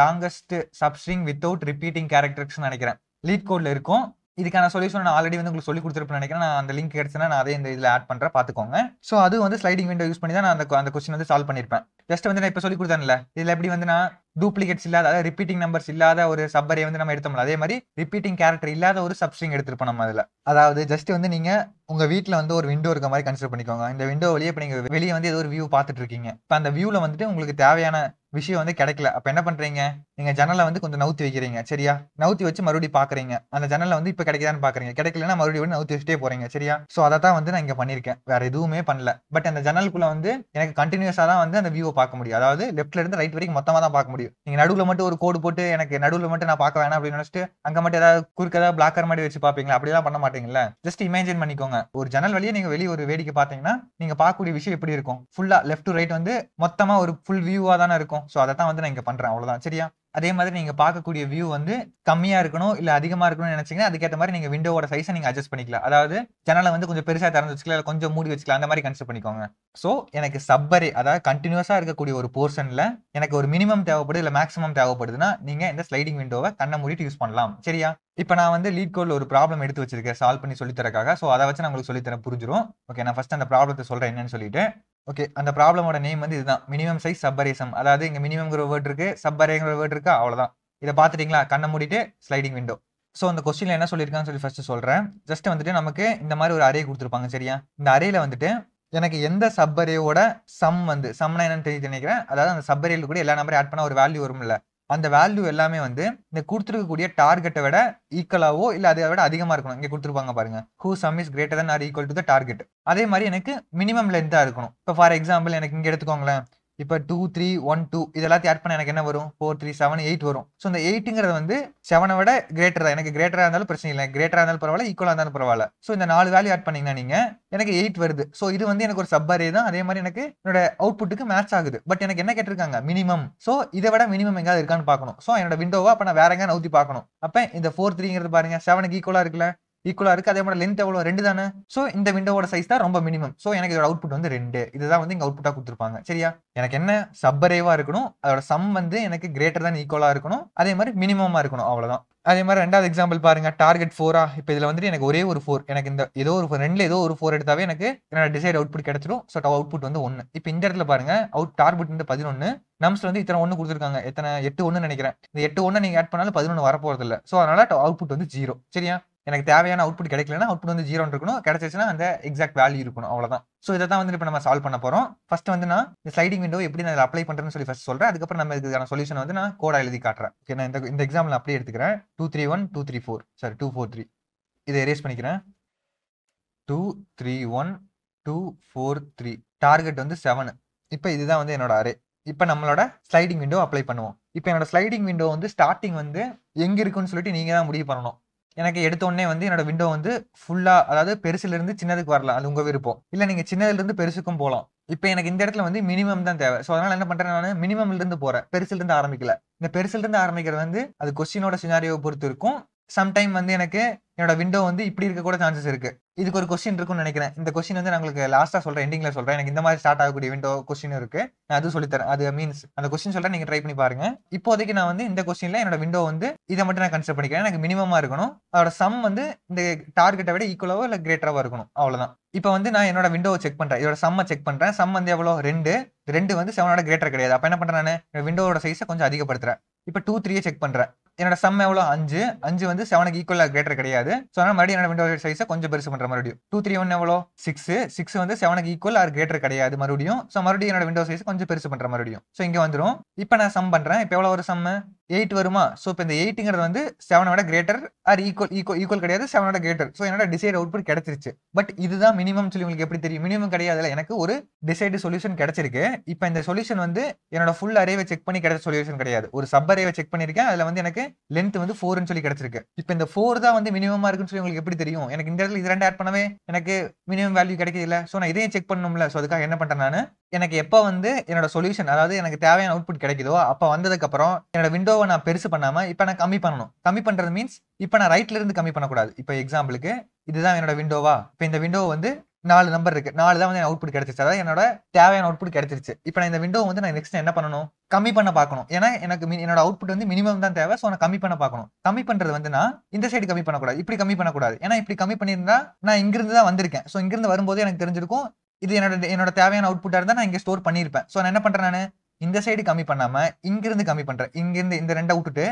லாங்கஸ்ட் சப்ஸ்ட்ரிங் வித்தவுட் ரிப்பீட்டிங் கேரக்டர்ஸ்னு நினைக்கிறேன் லீட் கோட்ல இருக்கும் இதுக்கான சொல்யூஷன் நான் ஆல்ரெடி வந்து உங்களுக்கு சொல்லி கொடுத்துருப்பேன் நினைக்கிறேன் நான் அந்த லிங்க் கிடைச்சுன்னா நான் அதே இந்த இதில் ஆட் பண்ணுறேன் பார்த்துக்கோங்க ஸோ அது வந்து ஸ்லைடிங் விண்டோ யூஸ் பண்ணி தான் நான் அந்த அந்த கொஸ்டின் வந்து சால்வ் பண்ணியிருப்பேன் ஜஸ்ட் வந்து நான் இப்போ சொல்லி கொடுத்தேன்ல இதில் எப்படி வந்து நான் டூப்ளிகேட்ஸ் இல்லாத அதாவது ரிப்பீட்டிங் நம்பர்ஸ் இல்லாத ஒரு சப்பரை வந்து நம்ம எடுத்தோம்ல அதே மாதிரி ரிப்பீட்டிங் கேரக்டர் இல்லாத ஒரு சப்ஸ்ட்ரிங் எடுத்துருப்போம் நம்ம அதில் அதாவது ஜஸ்ட் வந்து நீங்கள் உங்கள் வீட்டில் வந்து ஒரு விண்டோ இருக்க மாதிரி கன்சிடர் பண்ணிக்கோங்க இந்த விண்டோ வழியே இப்போ நீங்கள் வெளியே வந்து ஏதோ ஒரு வியூ பார்த்துட்டு இருக்கீங்க இப்போ அந்த வியூவில் வந்துட்டு உங்களுக்கு தேவையான விஷயம் வந்து கிடைக்கல அப்போ என்ன பண்ணுறீங்க நீங்கள் ஜன்னலை வந்து கொஞ்சம் நவுத்தி வைக்கிறீங்க சரியா நவுத்தி வச்சு மறுபடியும் பார்க்குறீங்க அந்த ஜன்னலை வந்து இப்போ கிடைக்கிறான்னு பார்க்குறீங்க கிடைக்கலன்னா மறுபடியும் வந்து நவுத்தி வச்சுட்டே போகிறீங்க சரியா ஸோ அதை தான் வந்து நான் இங்கே பண்ணியிருக்கேன் வேற எதுவுமே பண்ணல பட் அந்த ஜன்னலுக்குள்ள வந்து எனக்கு கண்டினியூஸாக தான் வந்து அந்த வியூவை பார்க்க முடியும் அதாவது லெஃப்ட்ல இருந்து ரைட் வரைக்கும் மொத்தமாக தான் பார்க்க முடியும் நீங்கள் நடுவில் மட்டும் ஒரு கோடு போட்டு எனக்கு நடுவில் மட்டும் நான் பார்க்க வேணாம் அப்படின்னு நினைச்சிட்டு அங்கே மட்டும் ஏதாவது ஏதாவது பிளாக்கர் மாதிரி வச்சு பார்ப்பீங்களா அப்படிலாம் பண்ண மாட்டீங்களா ஜஸ்ட் இமேஜின் பண்ணிக்கோங்க ஒரு ஜன்னல் வழியே நீங்கள் வெளியே ஒரு வேடிக்கை பார்த்தீங்கன்னா நீங்கள் பார்க்கக்கூடிய விஷயம் எப்படி இருக்கும் ஃபுல்லாக லெஃப்ட் டு ரைட் வந்து மொத்தமாக ஒரு ஃபுல் வியூவாக தானே இருக்கும் இருக்கும் ஸோ அதை தான் வந்து நான் இங்கே பண்ணுறேன் அவ்வளோதான் சரியா அதே மாதிரி நீங்கள் பார்க்கக்கூடிய வியூ வந்து கம்மியாக இருக்கணும் இல்லை அதிகமாக இருக்கணும்னு நினச்சிங்கன்னா அதுக்கேற்ற மாதிரி நீங்கள் விண்டோவோட சைஸை நீங்கள் அட்ஜஸ்ட் பண்ணிக்கலாம் அதாவது ஜன்னலை வந்து கொஞ்சம் பெருசாக திறந்து வச்சுக்கலாம் இல்லை கொஞ்சம் மூடி வச்சுக்கலாம் அந்த மாதிரி கன்சிடர் பண்ணிக்கோங்க ஸோ எனக்கு சப்பரே அதாவது கண்டினியூஸாக இருக்கக்கூடிய ஒரு போர்ஷனில் எனக்கு ஒரு மினிமம் தேவைப்படுது இல்லை மேக்ஸிமம் தேவைப்படுதுன்னா நீங்கள் இந்த ஸ்லைடிங் விண்டோவை கண்ணை மூடிட்டு யூஸ் பண்ணலாம் சரியா இப்போ நான் வந்து லீட் கோடில் ஒரு ப்ராப்ளம் எடுத்து வச்சிருக்கேன் சால்வ் பண்ணி சொல்லித்தரக்காக ஸோ அதை வச்சு நான் உங்களுக்கு சொல்லித்தரேன் புரிஞ்சிடும் ஓகே நான் ஃபஸ்ட் அந்த ப்ராப்ளத்தை சொல்கிறேன் என்னன்னு சொல்லிட்டு ஓகே அந்த ப்ராப்ளமோட நேம் வந்து இதுதான் மினிமம் சைஸ் சப்பரேசம் அதாவது இங்கே மினிமம்ங்கிற வேர்ட் இருக்கு சப்பரேங்கிற வேர்ட் இருக்கு அவ்வளோதான் இதை பார்த்துட்டீங்களா கண்ணை மூடிட்டு ஸ்லைடிங் விண்டோ ஸோ அந்த கொஸ்டினில் என்ன சொல்லியிருக்கான்னு சொல்லி ஃபஸ்ட்டு சொல்கிறேன் ஜஸ்ட் வந்துட்டு நமக்கு இந்த மாதிரி ஒரு அரே கொடுத்துருப்பாங்க சரியா இந்த அறையில் வந்துட்டு எனக்கு எந்த சப்பரேவோட சம் வந்து சம்னா என்னன்னு தெரிஞ்சு நினைக்கிறேன் அதாவது அந்த சப்பரேயில் கூட எல்லா நம்பரையும் ஆட் பண்ணால் ஒரு வேல்யூ வரும் இல்லை அந்த வேல்யூ எல்லாமே வந்து இந்த கொடுத்துருக்கக்கூடிய டார்கெட்டை விட ஈக்குவலாவோ இல்லை அதை விட அதிகமாக இருக்கணும் இங்கே கொடுத்துருப்பாங்க பாருங்க who sum is greater than or equal to the target அதே மாதிரி எனக்கு மினிமம் லென்த்தாக இருக்கணும் இப்போ ஃபார் எக்ஸாம்பிள் எனக்கு இங்கே எடுத்துக்கோங்களேன் இப்போ டூ த்ரீ ஒன் டூ இதெல்லாத்தையும் ஆட் பண்ண எனக்கு என்ன வரும் ஃபோர் த்ரீ செவன் எயிட் வரும் ஸோ இந்த எயிட்டுங்கிறது வந்து செவனை விட கிரேட்டர் தான் எனக்கு கிரேட்டராக இருந்தாலும் பிரச்சனை இல்லை கிரேட்டராக இருந்தாலும் பரவாயில்ல ஈக்குவலாக இருந்தாலும் பரவாயில்ல ஸோ இந்த நாலு வேல்யூ ஆட் பண்ணிங்கன்னா நீங்கள் எனக்கு எயிட் வருது ஸோ இது வந்து எனக்கு ஒரு சப் தான் அதே மாதிரி எனக்கு என்னோட அவுட்புட்டுக்கு மேட்ச் ஆகுது பட் எனக்கு என்ன கேட்டிருக்காங்க மினிமம் ஸோ இதை விட மினிமம் எங்கேயாவது இருக்கான்னு பார்க்கணும் ஸோ என்னோட விண்டோவா அப்போ நான் வேற எங்கேயா நவுத்தி பார்க்கணும் அப்போ இந்த ஃபோர் த்ரீங்கிறது பாருங்க செவனுக்கு ஈக்குவலாக இருக்குல்ல ஈக்குவலாக இருக்குது அதே மாதிரி லென்த் எவ்வளோ ரெண்டு தானே ஸோ இந்த விண்டோவோட சைஸ் தான் ரொம்ப மினிமம் ஸோ எனக்கு இதோட அவுட்புட் வந்து ரெண்டு இதுதான் வந்து இங்கே அவுட்புட்டாக கொடுத்துருப்பாங்க சரியா எனக்கு என்ன சப்பரேவாக இருக்கணும் அதோட சம் வந்து எனக்கு கிரேட்டர் தான் ஈக்குவலாக இருக்கணும் அதே மாதிரி மினிமமாக இருக்கணும் அவ்வளோதான் அதே மாதிரி ரெண்டாவது எக்ஸாம்பிள் பாருங்கள் டார்கெட் ஃபோரா இப்போ இதில் வந்துட்டு எனக்கு ஒரே ஒரு ஃபோர் எனக்கு இந்த ஏதோ ஒரு ரெண்டுல ஏதோ ஒரு ஃபோர் எடுத்தாவே எனக்கு என்னோட டிசைட் அவுட்புட் கிடச்சிடும் ஸோ அவுட்புட் வந்து ஒன்று இப்போ இந்த இடத்துல பாருங்கள் அவுட் டார்கெட் வந்து பதினொன்று நம்ஸ் வந்து இத்தனை ஒன்று கொடுத்துருக்காங்க எத்தனை எட்டு ஒன்று நினைக்கிறேன் இந்த எட்டு ஒன்று நீங்கள் ஆட் பண்ணாலும் பதினொன்று வரப்போகிறது இல்லை ஸோ அதனால் அவுட்புட் வந்து ஜீரோ சரியா எனக்கு தேவையான அவுட்புட் கிடைக்கலன்னா அவுட் வந்து ஜீரோன்னு இருக்கணும் கிடைச்சிச்சுன்னா அந்த எக்ஸாக்ட் வேல்யூ இருக்கணும் அவ்வளோதான் ஸோ இதை தான் வந்து இப்போ நம்ம சால்வ் பண்ண போகிறோம் ஃபர்ஸ்ட் வந்து நான் இந்த ஸ்லைடிங் விண்டோ எப்படி நான் அப்ளை பண்ணுறேன்னு சொல்லி ஃபர்ஸ்ட் சொல்கிறேன் அதுக்கப்புறம் நம்ம இதுக்கான சொல்யூஷன் வந்து நான் கோடா எழுதி காட்டுறேன் ஓகே நான் இந்த இந்த எக்ஸாம்பிள் அப்படியே எடுத்துக்கிறேன் two three one two three four sorry two four three இதை எரேஸ் பண்ணிக்கிறேன் two three one two four three target வந்து செவனு இப்போ இதுதான் வந்து என்னோட அரே இப்போ நம்மளோட ஸ்லைடிங் விண்டோ அப்ளை பண்ணுவோம் இப்போ என்னோட ஸ்லைடிங் விண்டோ வந்து ஸ்டார்டிங் வந்து எங்கே இருக்குன்னு சொல்லிட்டு நீங்கள் தான் முடிவு பண்ணணும் எனக்கு எடுத்தோடனே வந்து என்னோட விண்டோ வந்து ஃபுல்லாக அதாவது பெருசுலேருந்து சின்னதுக்கு வரலாம் அது உங்கள் விருப்பம் இல்லை நீங்கள் சின்னதுலேருந்து பெருசுக்கும் போகலாம் இப்போ எனக்கு இந்த இடத்துல வந்து மினிமம் தான் தேவை ஸோ அதனால் என்ன பண்ணுறேன் நான் மினிமம்லேருந்து போகிறேன் இருந்து ஆரம்பிக்கல இந்த பெருசுலேருந்து ஆரம்பிக்கிறது வந்து அது கொஸ்டினோட சினாரியோ பொறுத்து இருக்கும் சம்டைம் வந்து எனக்கு என்னோட விண்டோ வந்து இப்படி இருக்க கூட சான்சஸ் இருக்கு இதுக்கு ஒரு கொஸ்டின் இருக்கும்னு நினைக்கிறேன் இந்த கொஸ்டின் வந்து நான் உங்களுக்கு லாஸ்ட்டாக சொல்கிறேன் எண்டிங்கில் சொல்கிறேன் எனக்கு இந்த மாதிரி ஸ்டார்ட் ஆகக்கூடிய விண்டோ கொஸ்டின் இருக்கு நான் அது சொல்லித்தரேன் அது மீன்ஸ் அந்த கொஸ்டின் சொல்கிறேன் நீங்கள் ட்ரை பண்ணி பாருங்க இப்போதைக்கு நான் வந்து இந்த கொஸ்டினில் என்னோட விண்டோ வந்து இதை மட்டும் நான் கன்சிடர் பண்ணிக்கிறேன் எனக்கு மினிமமாக இருக்கணும் அதோட சம் வந்து இந்த டார்கெட்டை விட ஈக்குவலாவோ இல்லை கிரேட்டராவோ இருக்கணும் அவ்வளோதான் இப்போ வந்து நான் என்னோட விண்டோவை செக் பண்ணுறேன் இதோட சம்மை செக் பண்ணுறேன் சம் வந்து எவ்வளோ ரெண்டு ரெண்டு வந்து செவனோட கிரேட்டர் கிடையாது அப்போ என்ன பண்ணுறேன் நான் விண்டோவோட சைஸை கொஞ்சம் அதிகப்படுத்துறேன் இப்போ டூ த்ரீயை செக் பண்ணுறேன் என்னோட சம் எவ்வளோ அஞ்சு அஞ்சு வந்து செவனுக்கு ஈக்குவலாக கிரேட்டர் கிடையாது ஸோ அதனால் மறுபடியும் என்னோட விண்டோ சைஸை கொஞ்சம் பெருசு பண்ணுற மறுபடியும் டூ த்ரீ ஒன் எவ்வளோ சிக்ஸ் சிக்ஸ் வந்து செவனுக்கு ஈக்குவல் ஆர் கிரேட்டர் கிடையாது மறுபடியும் ஸோ மறுபடியும் என்னோட விண்டோ சைஸ் கொஞ்சம் பெருசு பண்ணுற மறுபடியும் ஸோ இங்கே வந்துடும் இப்போ நான் சம் பண்ணுறேன் இப்போ எவ்வளோ ஒரு சம்மு எயிட் வருமா ஸோ இப்போ இந்த எயிட்டுங்கிறது வந்து செவனோட greater or equal equal equal கிடையாது செவனோட கிரேட்டர் ஸோ என்னோட டிசைட் அவுட்புட் கிடைச்சிருச்சு பட் இதுதான் மினிமம் சொல்லி உங்களுக்கு எப்படி தெரியும் மினிமம் கிடையாது அதில் எனக்கு ஒரு டிசைடு சொல்யூஷன் கிடைச்சிருக்கு இப்போ இந்த சொல்யூஷன் வந்து என்னோட ஃபுல் அரேவை செக் பண்ணி கிடைச்ச சொல்யூஷன் கிடையாது ஒரு சப் அரேவை செக் பண்ணியிருக்கேன் அதில் வந்து எனக்கு லென்த் வந்து ஃபோர்னு சொல்லி கிடைச்சிருக்கு இப்போ இந்த ஃபோர் தான் வந்து மினிமமாக இருக்குன்னு சொல்லி உங்களுக்கு எப்படி தெரியும் எனக்கு இந்த இடத்துல இது ரெண்டு ஆட் பண்ணவே எனக்கு மினிமம் வேல்யூ கிடைக்கல ஸோ நான் இதையும் செக் பண்ணணும்ல ஸோ அதுக்காக என்ன பண்ணுறேன் நான் எனக்கு எப்போ வந்து என்னோட சொல்யூஷன் அதாவது எனக்கு தேவையான அவுட்புட் கிடைக்குதோ அப்போ வந்ததுக்கப்புறம் என்னோட விண்டோ எல்லோவை நான் பெருசு பண்ணாமல் இப்போ நான் கம்மி பண்ணணும் கம்மி பண்ணுறது மீன்ஸ் இப்போ நான் ரைட்லேருந்து கம்மி பண்ணக்கூடாது இப்போ எக்ஸாம்பிளுக்கு இதுதான் என்னோட விண்டோவா இப்போ இந்த விண்டோவை வந்து நாலு நம்பர் இருக்கு நாலு தான் வந்து அவுட்புட் கிடைச்சிருச்சு அதாவது என்னோட தேவையான அவுட்புட் கிடைச்சிருச்சு இப்போ நான் இந்த விண்டோ வந்து நான் நெக்ஸ்ட் என்ன பண்ணணும் கம்மி பண்ண பார்க்கணும் ஏன்னா எனக்கு என்னோட அவுட்புட் வந்து மினிமம் தான் தேவை ஸோ நான் கம்மி பண்ண பார்க்கணும் கம்மி பண்ணுறது வந்து நான் இந்த சைடு கம்மி பண்ணக்கூடாது இப்படி கம்மி பண்ணக்கூடாது ஏன்னா இப்படி கம்மி பண்ணியிருந்தா நான் இங்கிருந்து தான் வந்திருக்கேன் ஸோ இங்கிருந்து வரும்போது எனக்கு தெரிஞ்சிருக்கும் இது என்னோட என்னோட தேவையான அவுட்புட்டாக இருந்தால் நான் இங்கே ஸ்டோர் பண்ணியிருப்பேன் ஸோ நான் என்ன பண்ணுறேன் நான் இந்த சைடு கம்மி பண்ணாமல் இங்கிருந்து கம்மி பண்ணுறேன் இங்கிருந்து இந்த ரெண்டை விட்டுட்டு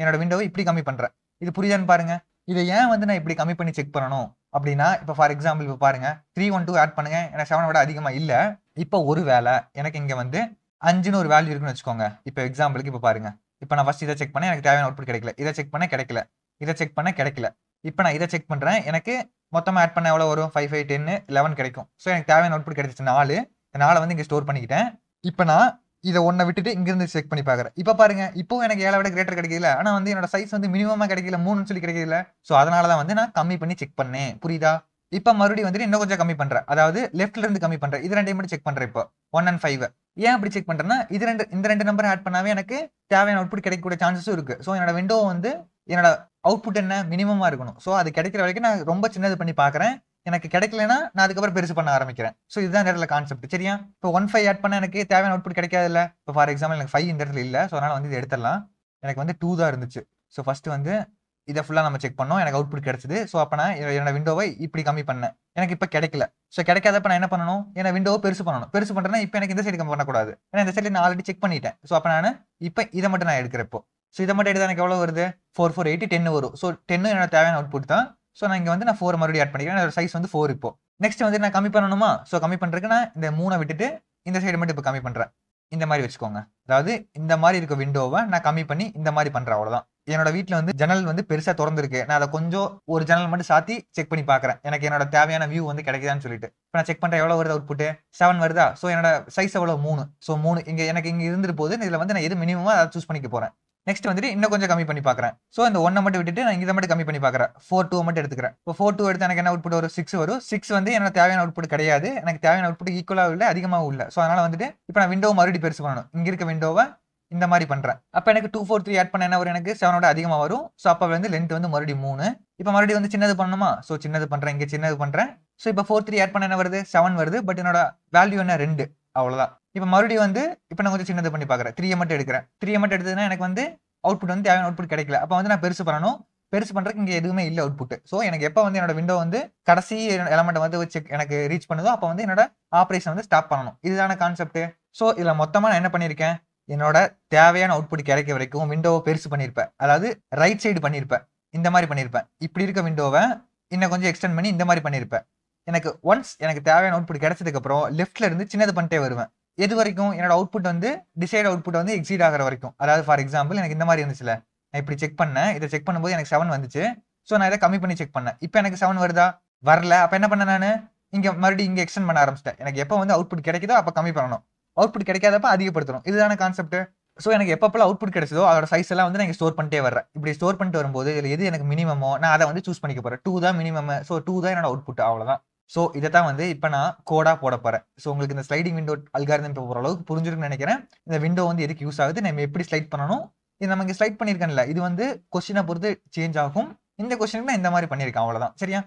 என்னோட விண்டோவை இப்படி கம்மி பண்ணுறேன் இது புரியுதான்னு பாருங்க இதை ஏன் வந்து நான் இப்படி கம்மி பண்ணி செக் பண்ணணும் அப்படின்னா இப்போ ஃபார் எக்ஸாம்பிள் இப்போ பாருங்க த்ரீ ஒன் டூ ஆட் பண்ணுங்க எனக்கு செவனை விட அதிகமாக இல்லை இப்போ ஒரு வேலை எனக்கு இங்கே வந்து அஞ்சுன்னு ஒரு வேல்யூ இருக்குன்னு வச்சுக்கோங்க இப்போ எக்ஸாம்பிளுக்கு இப்போ பாருங்க இப்போ நான் ஃபஸ்ட் இதை செக் பண்ணேன் எனக்கு தேவையான அவுட் கிடைக்கல இதை செக் பண்ண கிடைக்கல இதை செக் பண்ண கிடைக்கல இப்போ நான் இதை செக் பண்ணுறேன் எனக்கு மொத்தமாக ஆட் பண்ண எவ்வளோ வரும் ஃபைவ் ஃபைவ் டென்னு லெவன் கிடைக்கும் ஸோ எனக்கு தேவையான அவுட்புட் கிடைச்சிச்சு நாலு நாளை வந்து இங்கே ஸ்டோர் பண்ணிக்கிட்டேன் இப்போ நான் இதை ஒன்றை விட்டுட்டு இங்கேருந்து செக் பண்ணி பார்க்குறேன் இப்போ பாருங்க இப்போ எனக்கு ஏழை விட கிரேட்டர் கிடைக்கல ஆனால் வந்து என்னோட சைஸ் வந்து மினிமமாக கிடைக்கல மூணுன்னு சொல்லி கிடைக்கல ஸோ அதனால தான் வந்து நான் கம்மி பண்ணி செக் பண்ணேன் புரியுதா இப்போ மறுபடியும் வந்துட்டு இன்னும் கொஞ்சம் கம்மி பண்ணுறேன் அதாவது லெஃப்ட்ல இருந்து கம்மி பண்ணுறேன் இது ரெண்டையும் மட்டும் செக் பண்ணுறேன் இப்போ ஒன் அண்ட் ஃபைவ் ஏன் அப்படி செக் பண்ணுறேன்னா இது ரெண்டு இந்த ரெண்டு நம்பர் ஆட் பண்ணாவே எனக்கு தேவையான அவுட்புட் கிடைக்கக்கூடிய சான்சஸும் இருக்கு ஸோ என்னோட விண்டோ வந்து என்னோட அவுட்புட் என்ன மினிமமாக இருக்கணும் ஸோ அது கிடைக்கிற வரைக்கும் நான் ரொம்ப சின்னது பண்ணி பார்க்குறேன் எனக்கு கிடைக்கலனா நான் அதுக்கப்புறம் பெருசு பண்ண ஆரம்பிக்கிறேன் ஸோ இதுதான் இந்த இடத்துல கான்செப்ட் சரியா இப்போ ஒன் ஃபைவ் ஆட் பண்ண எனக்கு தேவையான அவுட்புட் கிடைக்காது இல்லை இப்போ ஃபார் எக்ஸாம்பிள் எனக்கு ஃபைவ் இந்த இடத்துல இல்லை ஸோ அதனால் வந்து இது எடுத்துடலாம் எனக்கு வந்து டூ தான் இருந்துச்சு ஸோ ஃபஸ்ட்டு வந்து இதை ஃபுல்லாக நம்ம செக் பண்ணோம் எனக்கு அவுட்புட் கிடச்சிது ஸோ அப்போ நான் என்னோட விண்டோவை இப்படி கம்மி பண்ணேன் எனக்கு இப்போ கிடைக்கல ஸோ கிடைக்காதப்ப நான் என்ன பண்ணணும் என்ன விண்டோவை பெருசு பண்ணணும் பெருசு பண்ணுறேன்னா இப்போ எனக்கு இந்த சைடு கம்மி பண்ணக்கூடாது ஏன்னா இந்த சைடு நான் ஆல்ரெடி செக் பண்ணிட்டேன் ஸோ அப்போ நான் இப்போ இதை மட்டும் நான் எடுக்கிறப்போ ஸோ இதை மட்டும் எடுத்தால் எனக்கு எவ்வளோ வருது ஃபோர் ஃபோர் எயிட்டி டென் வரும் ஸோ டென்னு என்னோட தேவையான அவுட்புட் தான் ஸோ நான் இங்கே வந்து நான் ஃபோர் மறுபடியும் ஆட் பண்ணிக்கிறேன் சைஸ் வந்து ஃபோர் இப்போ நெக்ஸ்ட் வந்து நான் கம்மி பண்ணணுமா ஸோ கம்மி பண்ணுறதுக்கு நான் இந்த மூணை விட்டுட்டு இந்த சைடு மட்டும் இப்போ கம்மி பண்ணுறேன் இந்த மாதிரி வச்சுக்கோங்க அதாவது இந்த மாதிரி இருக்க விண்டோவை நான் கம்மி பண்ணி இந்த மாதிரி பண்ணுறேன் அவ்வளோதான் என்னோட வீட்டில் வந்து ஜன்னல் வந்து பெருசாக திறந்துருக்கு நான் அதை கொஞ்சம் ஒரு ஜன்னல் மட்டும் சாத்தி செக் பண்ணி பார்க்குறேன் எனக்கு என்னோட தேவையான வியூ வந்து கிடைக்குதான்னு சொல்லிட்டு இப்போ நான் செக் பண்ணுறேன் எவ்வளோ வருது அவுட்புட்டு செவன் வருதா ஸோ என்னோட சைஸ் எவ்வளோ மூணு ஸோ மூணு இங்கே எனக்கு இங்கே இருந்துட்டு போது இதில் வந்து நான் எது மினிமமாக அதை சூஸ் பண்ணிக்க போகிறேன் நெக்ஸ்ட் வந்துட்டு இன்னும் கொஞ்சம் கம்மி பண்ணி பார்க்குறேன் ஸோ இந்த ஒன்னை மட்டும் விட்டுட்டு நான் இதை மட்டும் கம்மி பண்ணி பார்க்குறேன் ஃபோர் டூ மட்டும் எடுத்துக்கிறேன் இப்போ ஃபோர் டூ எடுத்து எனக்கு என்ன அவுட்புட் ஒரு சிக்ஸ் வரும் சிக்ஸ் வந்து என்னோட தேவையான அவுட்புட் கிடையாது எனக்கு தேவையான அவுட்புட் ஈக்குவலாக இல்லை அதிகமாக உள்ள ஸோ அதனால் வந்துட்டு இப்போ நான் விண்டோ மறுபடியும் பெருசு பண்ணணும் இங்கே இருக்க விண்டோவை இந்த மாதிரி பண்ணுறேன் அப்போ எனக்கு டூ ஃபோர் த்ரீ ஆட் பண்ண என்ன வரும் எனக்கு செவனோட அதிகமாக வரும் ஸோ அப்போ வந்து லென்த் வந்து மறுபடியும் மூணு இப்போ மறுபடியும் வந்து சின்னது பண்ணணுமா ஸோ சின்னது பண்ணுறேன் இங்கே சின்னது பண்ணுறேன் ஸோ இப்போ ஃபோர் த்ரீ ஆட் பண்ண என்ன வருது செவன் வருது பட் என்னோட வேல்யூ என்ன ரெண்டு அவ்வளோதான் இப்போ மறுபடியும் வந்து இப்போ நான் கொஞ்சம் சின்னது பண்ணி பார்க்குறேன் த்ரீ மட்டும் எடுக்கிறேன் த்ரீ மட்டும் எடுத்ததுன்னா எனக்கு வந்து அவுட்புட் வந்து தேவையான அவுட் கிடைக்கல அப்போ வந்து நான் பெருசு பண்ணணும் பெருசு பண்ணுறதுக்கு இங்கே எதுவுமே இல்லை அவுட்புட் ஸோ எனக்கு எப்போ வந்து என்னோட விண்டோ வந்து கடைசி எலமெண்ட் வந்து வச்சு எனக்கு ரீச் பண்ணுதோ அப்போ வந்து என்னோட ஆப்ரேஷன் வந்து ஸ்டாப் பண்ணணும் இதுதான கான்செப்ட் ஸோ இதில் மொத்தமாக நான் என்ன பண்ணியிருக்கேன் என்னோட தேவையான அவுட்புட் கிடைக்க வரைக்கும் விண்டோவை பெருசு பண்ணியிருப்பேன் அதாவது ரைட் சைடு பண்ணியிருப்பேன் இந்த மாதிரி பண்ணியிருப்பேன் இப்படி இருக்க விண்டோவை இன்னும் கொஞ்சம் எக்ஸ்டெண்ட் பண்ணி இந்த மாதிரி பண்ணியிருப்பேன் எனக்கு ஒன்ஸ் எனக்கு தேவையான அவுட்புட் கிடைச்சதுக்கப்புறம் லெஃப்ட்ல இருந்து சின்னது பண்ணிட்டே வருவேன் எது வரைக்கும் என்னோட அவுட்புட் வந்து டிசைட் அவுட்புட் வந்து எக்ஸீட் ஆகிற வரைக்கும் அதாவது ஃபார் எக்ஸாம்பிள் எனக்கு இந்த மாதிரி இருந்துச்சுல நான் இப்படி செக் பண்ணேன் இதை செக் பண்ணும்போது எனக்கு செவன் வந்துச்சு ஸோ நான் இதை கம்மி பண்ணி செக் பண்ணேன் இப்போ எனக்கு செவன் வருதா வரல அப்போ என்ன பண்ணேன் நான் இங்கே மறுபடியும் இங்கே எக்ஸ்டெண்ட் பண்ண ஆரம்பிச்சிட்டேன் எனக்கு எப்போ வந்து அவுட்புட் கிடைக்குதோ அப்போ கம்மி பண்ணணும் அவுட்புட் கிடைக்காதப்ப அதிகப்படுத்தணும் இதுதான கான்செப்ட் ஸோ எனக்கு எப்பப்பெல்லாம் அவுட்புட் கிடைச்சதோ அதோட சைஸ் எல்லாம் வந்து நான் ஸ்டோர் பண்ணிட்டே வரேன் இப்படி ஸ்டோர் பண்ணிட்டு வரும்போது இதில் எது எனக்கு மினிமமோ நான் அதை வந்து சூஸ் பண்ணிக்க போகிறேன் டூ தான் மினிமம் ஸோ டூ தான் என்னோட அவுட்புட் அவ்வளோதான் ஸோ இதை தான் வந்து இப்போ நான் கோடாக போட போகிறேன் ஸோ உங்களுக்கு இந்த ஸ்லைடிங் விண்டோ அல்காரதம் இப்போ ஓரளவுக்கு புரிஞ்சிருக்குன்னு நினைக்கிறேன் இந்த விண்டோ வந்து எதுக்கு யூஸ் ஆகுது நம்ம எப்படி ஸ்லைட் பண்ணணும் இது நம்ம இங்கே ஸ்லைட் பண்ணியிருக்கேன்ல இது வந்து கொஸ்டினை பொறுத்து சேஞ்ச் ஆகும் இந்த கொஸ்டினுக்கு நான் இந்த மாதிரி பண்ணியிருக்கேன் அவ்வளோதான் சரியா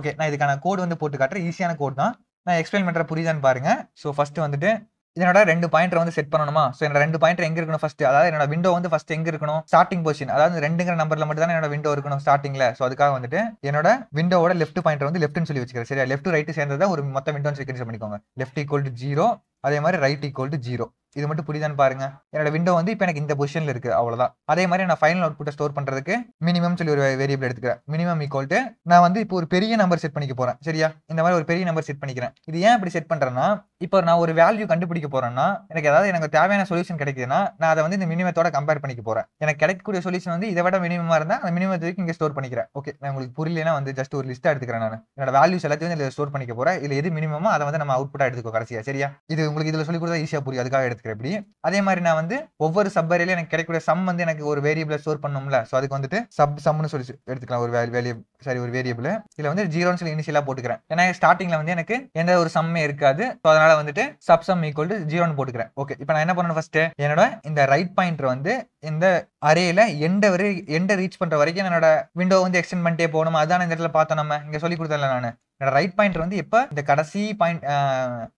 ஓகே நான் இதுக்கான கோடு வந்து போட்டு காட்டுறேன் ஈஸியான கோட் தான் நான் எக்ஸ்பிளைன் பண்ணுற புரியுதான்னு பாருங்கள் ஸோ ஃபஸ்ட்டு வந்துட்டு என்னோட ரெண்டு பாயிண்ட் வந்து செட் பண்ணணுமா ஸோ என்னோட ரெண்டு பாயிண்ட் எங்க இருக்கணும் ஃபர்ஸ்ட் அதாவது என்னோட விண்டோ வந்து ஃபர்ஸ்ட் எங்க இருக்கணும் ஸ்டார்டிங் பொசிஷன் அதாவது ரெண்டுங்கிற நம்பர்ல மட்டும் தான் என்னோட விண்டோ இருக்கணும் ஸ்டார்டிங்ல ஸோ அதுக்காக வந்துட்டு என்னோட விண்டோட லெஃப்ட் பாயிண்ட் வந்து லெஃப்ட்னு சொல்லி வச்சுக்கிறேன் சரியா லெஃப்ட் ரைட் சேர்ந்ததா ஒரு மொத்த விண்டோன்னு சொல்லி பண்ணிக்கோங்க லெஃப்ட் ஈக்குவல் டு ஜீரோ அதே மாதிரி ரைட் ஈக்குவல் டு ஜீரோ இது மட்டும் புரியுதான்னு பாருங்க என்னோட விண்டோ வந்து இப்போ எனக்கு இந்த பொசிஷன்ல இருக்குது அவ்வளோதான் அதே மாதிரி நான் ஃபைனல் அவுட்புட்டை ஸ்டோர் பண்ணுறதுக்கு மினிமம் சொல்லி ஒரு வேரியபிள் எடுத்துக்கிறேன் மினிமம் ஈக்குவல் டு நான் வந்து இப்போ ஒரு பெரிய நம்பர் செட் பண்ணிக்க போகிறேன் சரியா இந்த மாதிரி ஒரு பெரிய நம்பர் செட் பண்ணிக்கிறேன் இது ஏன் இப்படி செட் பண்ணுறேன்னா இப்போ நான் ஒரு வேல்யூ கண்டுபிடிக்க போகிறேன்னா எனக்கு ஏதாவது எனக்கு தேவையான சொல்யூஷன் கிடைக்குதுன்னா நான் அதை வந்து இந்த மினிமத்தோட கம்பேர் பண்ணிக்க போகிறேன் எனக்கு கிடைக்கக்கூடிய சொல்யூஷன் வந்து இதை விட மினிமமாக இருந்தால் அந்த மினிமத்துக்கு இங்கே ஸ்டோர் பண்ணிக்கிறேன் ஓகே நான் உங்களுக்கு புரியலனா வந்து ஜஸ்ட் ஒரு லிஸ்ட்டாக எடுத்துக்கிறேன் நான் என்னோட வேல்யூஸ் எல்லாத்தையும் இதில் ஸ்டோர் பண்ணிக்க போகிறேன் இதில் எது மினிமமோ அதை வந்து நம்ம அவுட்புட்டாக எடுத்துக்கோ கடைசியா சரியா இது உங்களுக்கு இதுல சொல்லி கொடுத்தா ஈஸியாக புரியும் அதுக்காக எடுத்து சேர்த்துக்கிறேன் இப்படி அதே மாதிரி நான் வந்து ஒவ்வொரு சப் ஏரியாலையும் எனக்கு கிடைக்கக்கூடிய சம் வந்து எனக்கு ஒரு வேரியபிளை ஸ்டோர் பண்ணும்ல ஸோ அதுக்கு வந்துட்டு சப் சம்னு சொல்லி எடுத்துக்கலாம் ஒரு வேல்யூ சாரி ஒரு வேரியபிள் இதில் வந்து ஜீரோன்னு சொல்லி இனிஷியலாக போட்டுக்கிறேன் ஏன்னா ஸ்டார்டிங்கில் வந்து எனக்கு எந்த ஒரு சம்மே இருக்காது ஸோ அதனால வந்துட்டு சப் சம் ஈக்குவல் டு ஜீரோன்னு போட்டுக்கிறேன் ஓகே இப்போ நான் என்ன பண்ணணும் ஃபர்ஸ்ட் என்னோட இந்த ரைட் பாயிண்ட் வந்து இந்த அரேல எண்டை வரை எண்டை ரீச் பண்ற வரைக்கும் என்னோட விண்டோ வந்து எக்ஸ்டெண்ட் பண்ணிட்டே போகணும் அதான் இந்த இடத்துல பார்த்தோம் நம்ம இங்க சொல்லி கொடுத்தல நான் என்னோட ரைட் பாயிண்ட் வந்து எப்போ இந்த கடைசி பாயிண்ட்